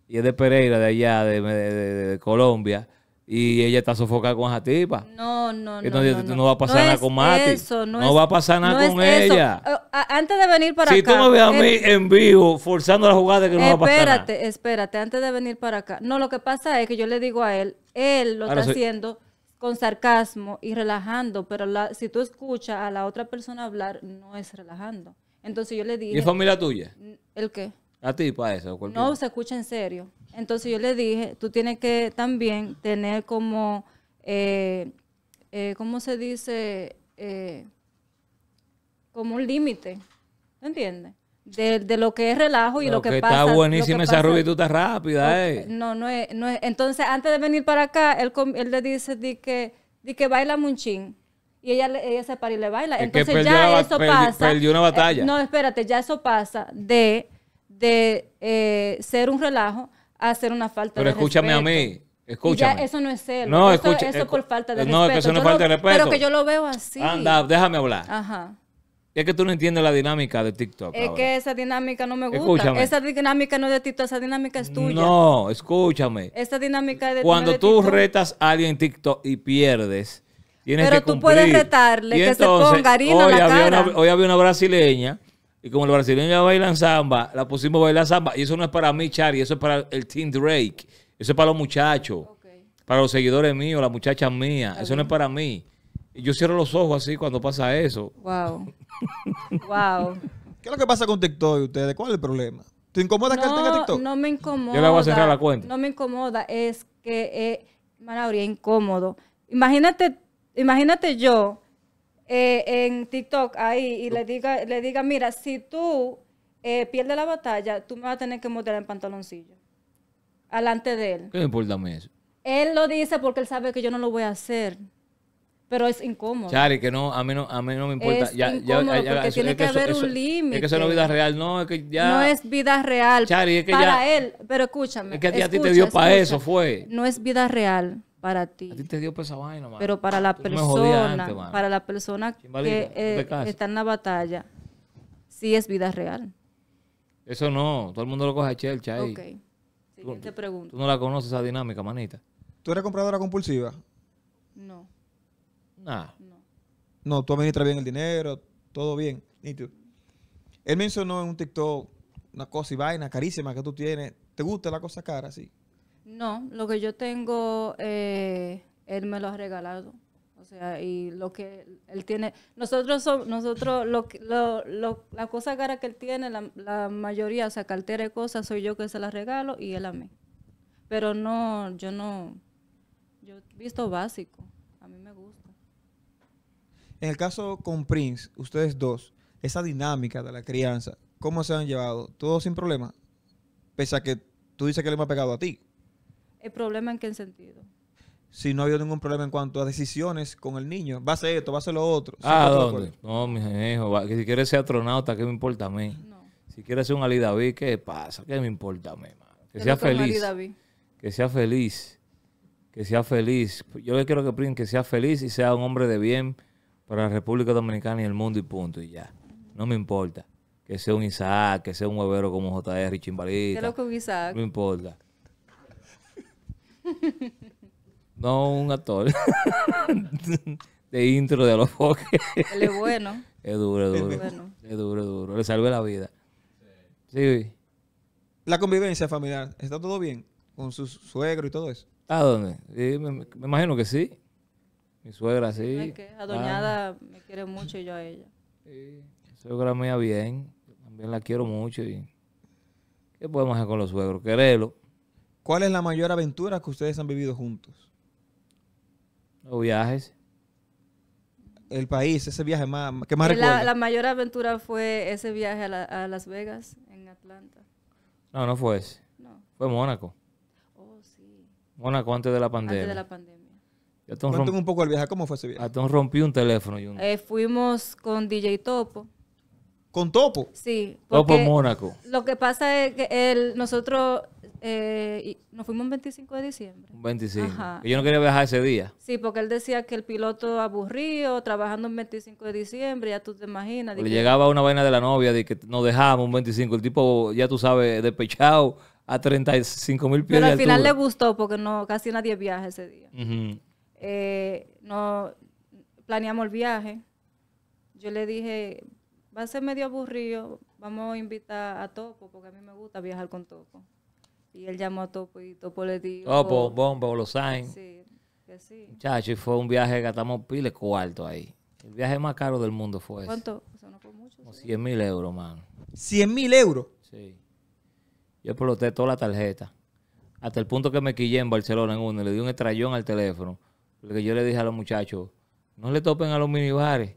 Y es de Pereira, de allá, de Colombia y ella está sofocada con esa No, no, no. Entonces no, va a pasar nada con Mati. no, va a pasar nada con ella. antes de venir para acá. Si tú me ves a mí eh, en vivo forzando la jugada, que no espérate, va a pasar. Espérate, espérate, antes de venir para acá. No, lo que pasa es que yo le digo a él, él lo ah, está haciendo con sarcasmo y relajando, pero si tú escuchas a la otra persona hablar, no es relajando. Entonces yo le digo. ¿Y familia tuya? ¿El qué? ¿A ti para eso? No, se escucha en serio. Entonces yo le dije, tú tienes que también tener como, eh, eh, ¿cómo se dice? Eh, como un límite, ¿me entiendes? De, lo que es relajo y lo, lo que, pasa. Está buenísima esa rubituta rápida, eh. No, no es, no es. Entonces, antes de venir para acá, él, le dice di que, di que baila munchín. Y ella, ella se para y le baila. Entonces ya eso pasa. Perdió una batalla. no, espérate, ya eso pasa de, de ser un relajo a hacer una falta de respeto. Pero escúchame a mí. Escúchame. ya eso no es él. No, eso, escucha, eso por falta de respeto. No, es que eso no es falta de respeto. Pero que yo lo veo así. Anda, déjame hablar. Ajá. Es que tú no entiendes la dinámica de TikTok. Es que esa dinámica no me gusta. Escúchame. Esa dinámica no es de TikTok, esa dinámica es tuya. No, escúchame. Esa dinámica de Cuando tú retas a alguien en TikTok y pierdes, tienes Pero que cumplir. Pero tú puedes retarle que se ponga harina hoy había una brasileña y como los brasileños ya bailan samba, la pusimos a bailar samba. Y eso no es para mí, Charlie, eso es para el Team Drake. Eso es para los muchachos, para los seguidores míos, las muchachas mías. Eso no es para mí. Y Yo cierro los ojos así cuando pasa eso. Wow. wow. (laughs) ¿Qué es lo que pasa con TikTok y ustedes? ¿Cuál es el problema? ¿Te incomoda que él tenga TikTok? No me incomoda. Yo le voy a cerrar la cuenta. No me incomoda. Es que, eh, es incómodo. Imagínate, imagínate yo eh, en TikTok ahí y le diga, le diga, mira, si tú eh, pierdes la batalla, tú me vas a tener que modelar en pantaloncillo. Alante de él. ¿Qué me importa a mí eso? Él lo dice porque él sabe que yo no lo voy a hacer. Pero es incómodo. Chari, que no, a mí no, a mí no me importa. Es ya, incómodo ya, ya, porque eso, tiene que, haber un límite. Es que eso no es vida real, no, es que ya... No es vida real. Chari, es que para él, pero escúchame. Es que a, a ti te dio para eso, fue. No es vida real para ti. A ti te dio esa vaina, mano. Pero para la persona, para la persona que eh, está en la batalla, sí es vida real. Eso no, todo el mundo lo coge a chelcha ahí. Ok. Siguiente pregunta. Tú no la conoces esa dinámica, manita. ¿Tú eres compradora compulsiva? No. Nah. No. No, tú administras bien el dinero, todo bien. Él mencionó en un TikTok una cosa y vaina carísima que tú tienes. ¿Te gusta la cosa cara? Sí. No, lo que yo tengo, eh, él me lo ha regalado. O sea, y lo que él tiene, nosotros somos nosotros, lo, lo, la cosa cara que él tiene, la, mayoría, o sea, cartera y cosas, soy yo que se las regalo y él a mí. Pero no, yo no, yo visto básico, a mí me gusta. En el caso con Prince, ustedes dos, esa dinámica de la crianza, ¿cómo se han llevado? ¿Todo sin problema? Pese a que tú dices que le hemos pegado a ti. ¿El problema en qué sentido? Si no ha habido ningún problema en cuanto a decisiones con el niño. Va a ser esto, va a ser lo otro. Ah, ¿dónde? No, mi hijo, que si quiere ser astronauta, ¿qué me importa a mí? No. Si quiere ser un Ali David, ¿qué pasa? ¿Qué me importa a mí, Que sea feliz. Que sea feliz. Que sea feliz. Yo le quiero que que sea feliz y sea un hombre de bien para la República Dominicana y el mundo y punto y ya. No me importa. Que sea un Isaac, que sea un huevero como JR y Chimbalita. Isaac? No importa. (laughs) No un actor. (laughs) de intro de los foques. Él es bueno. (laughs) Es duro, es duro. Es duro, duro. Le salve la vida. Sí. La convivencia familiar, ¿está todo bien? Con su suegro y todo eso. ¿A dónde? me, imagino que sí. Mi suegra sí. Doñada me quiere mucho y yo a ella. Mi suegra mía bien. También la quiero mucho. y ¿Qué podemos hacer con los suegros? Quererlo. ¿Cuál es la mayor aventura que ustedes han vivido juntos? Los viajes. El país, ese viaje más, que más La, mayor aventura fue ese viaje a, Las Vegas, en Atlanta. No, no fue ese. No. Fue Mónaco. Oh, sí. Mónaco antes de la pandemia. Antes de la pandemia. Cuéntame un poco el viaje, ¿cómo fue ese viaje? Hasta ah, rompí un teléfono. Y eh, fuimos con DJ Topo. ¿Con Topo? Sí. Topo Mónaco. Lo que pasa es que nosotros eh, nos fuimos un 25 de diciembre. 25. Y yo no quería viajar ese día. Sí, porque él decía que el piloto aburrido, trabajando un 25 de diciembre, ya tú te imaginas. Le llegaba una vaina de la novia de que nos dejamos un 25. El tipo, ya tú sabes, despechado a 35 mil pies Pero al final le gustó porque no casi nadie viaja ese día. Eh, no planeamos el viaje. Yo le dije, va a ser medio aburrido, vamos a invitar a Topo porque a mí me gusta viajar con Topo. Y él llamó a Topo y Topo le dijo... Topo, Bombo, lo Sí, que sí. Muchachos, y fue un viaje, gastamos piles cuarto ahí. El viaje más caro del mundo fue ese. ¿Cuánto? Eso no fue mucho. 100 mil euros, mano. ¿100 mil euros? Sí. Yo exploté toda la tarjeta. Hasta el punto que me quillé en Barcelona en uno. Le di un estrellón al teléfono. Porque yo le dije a los muchachos, no le topen a los minibares.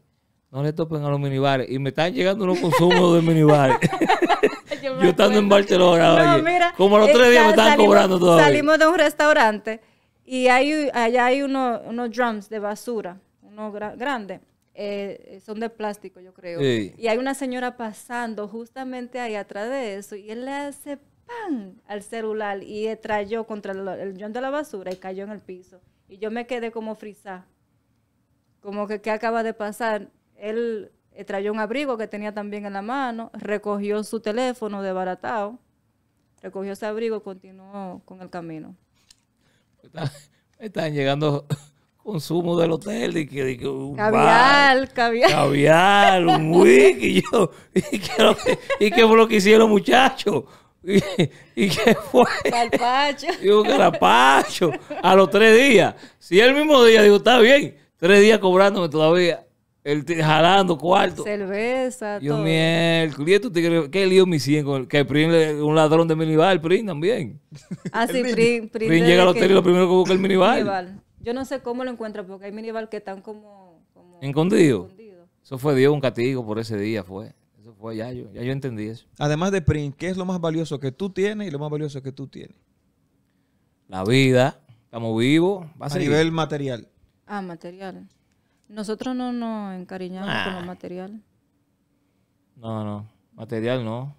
No le topen a los minibares. Y me están llegando los consumos de minibares. (laughs) yo, estando en Barcelona, como los tres días me estaban cobrando todavía. Salimos de un restaurante y hay, allá hay unos drums de basura, unos grandes. Eh, son de plástico, yo creo. Y hay una señora pasando justamente ahí atrás de eso y él le hace pan al celular y trayó contra el, el de la basura y cayó en el piso. Y yo me quedé como frisa Como que, ¿qué acaba de pasar? Él eh, trayó un abrigo que tenía también en la mano, recogió su teléfono desbaratado, recogió ese abrigo y continuó con el camino. Están, llegando (laughs) consumo del hotel y que, un caviar, caviar, caviar, un (laughs) wiki y yo y que, fue lo que hicieron muchachos. Y, qué fue un carapacho (laughs) a los tres días. Si el mismo día digo, está bien, tres días cobrándome todavía. El jalando cuarto. Cerveza, Dios todo. miércoles. ¿Y tú te ¿Qué lío me hicieron? Que es un ladrón de minibar, el también. Ah, sí, Prin. Prin, llega al hotel y lo primero que busca el minibar. Yo no sé cómo lo encuentra porque hay minibar que están como... como ¿Encondido? Eso fue Dios un castigo por ese día, fue. Eso fue, ya yo, ya yo entendí eso. Además de Prin, ¿qué es lo más valioso que tú tienes y lo más valioso que tú tienes? La vida. Estamos vivos. a, a nivel material. Ah, material. Nosotros no nos encariñamos con el ah. material. No, no. Material no.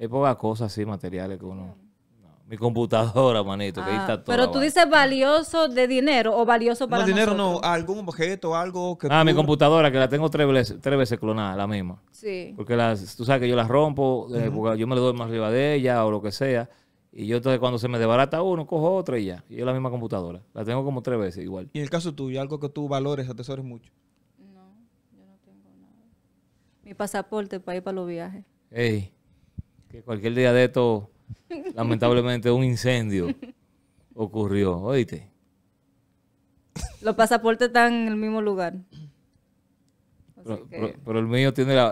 Hay pocas cosas así materiales que uno... Mi computadora, manito, que ahí ah, está todo. Pero tú dices valioso de dinero o valioso para No, dinero no. Algún objeto, algo que... Ah, mi computadora, que la tengo tres veces, tres veces clonada, la misma. Sí. Porque las, tú sabes que yo la rompo, eh, yo me le doy más arriba de ella o lo que sea. Y yo entonces cuando se me debarata uno, cojo otra y ya. Y es la misma computadora. La tengo como tres veces igual. ¿Y en el caso tuyo, algo que tú valores, atesores mucho? No, yo no tengo nada. Mi pasaporte para ir para los viajes. Ey, que cualquier día de esto, (laughs) lamentablemente, un incendio ocurrió, oíste. Los pasaportes están en el mismo lugar. Pero, el mío tiene la,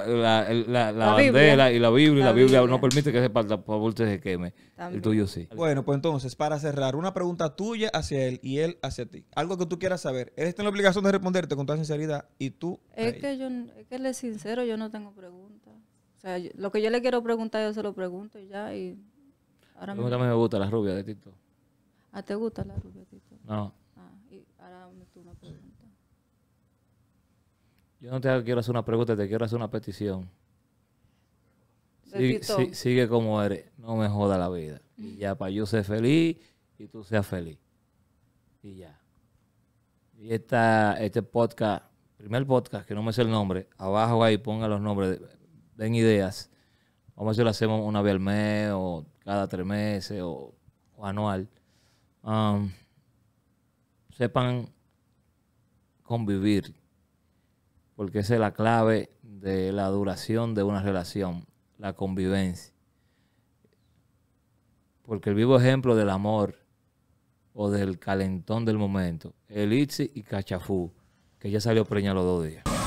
bandera y la Biblia, y la Biblia, no permite que ese favor se queme. El tuyo sí. Bueno, pues entonces, para cerrar, una pregunta tuya hacia él y él hacia ti. Algo que tú quieras saber. Él está en la obligación de responderte con toda sinceridad y tú. Es que, yo, es que él es sincero, yo no tengo preguntas. O sea, lo que yo le quiero preguntar, yo se lo pregunto y ya. Y ahora me... me gusta la rubia de Tito. ¿A ah, te gusta la rubia, de Tito? No. Yo no te quiero hacer una pregunta, te quiero hacer una petición. Sigue, como eres, no me joda la vida. Y ya, para yo ser feliz y tú seas feliz. Y ya. Y esta, este podcast, primer podcast, que no me sé el nombre, abajo ahí ponga los nombres, den ideas. Vamos a ver lo hacemos una vez al mes o cada tres meses o, anual. Um, sepan convivir porque esa es la clave de la duración de una relación, la convivencia. Porque el vivo ejemplo del amor o del calentón del momento, el y Cachafú, que ya salió preña los dos días.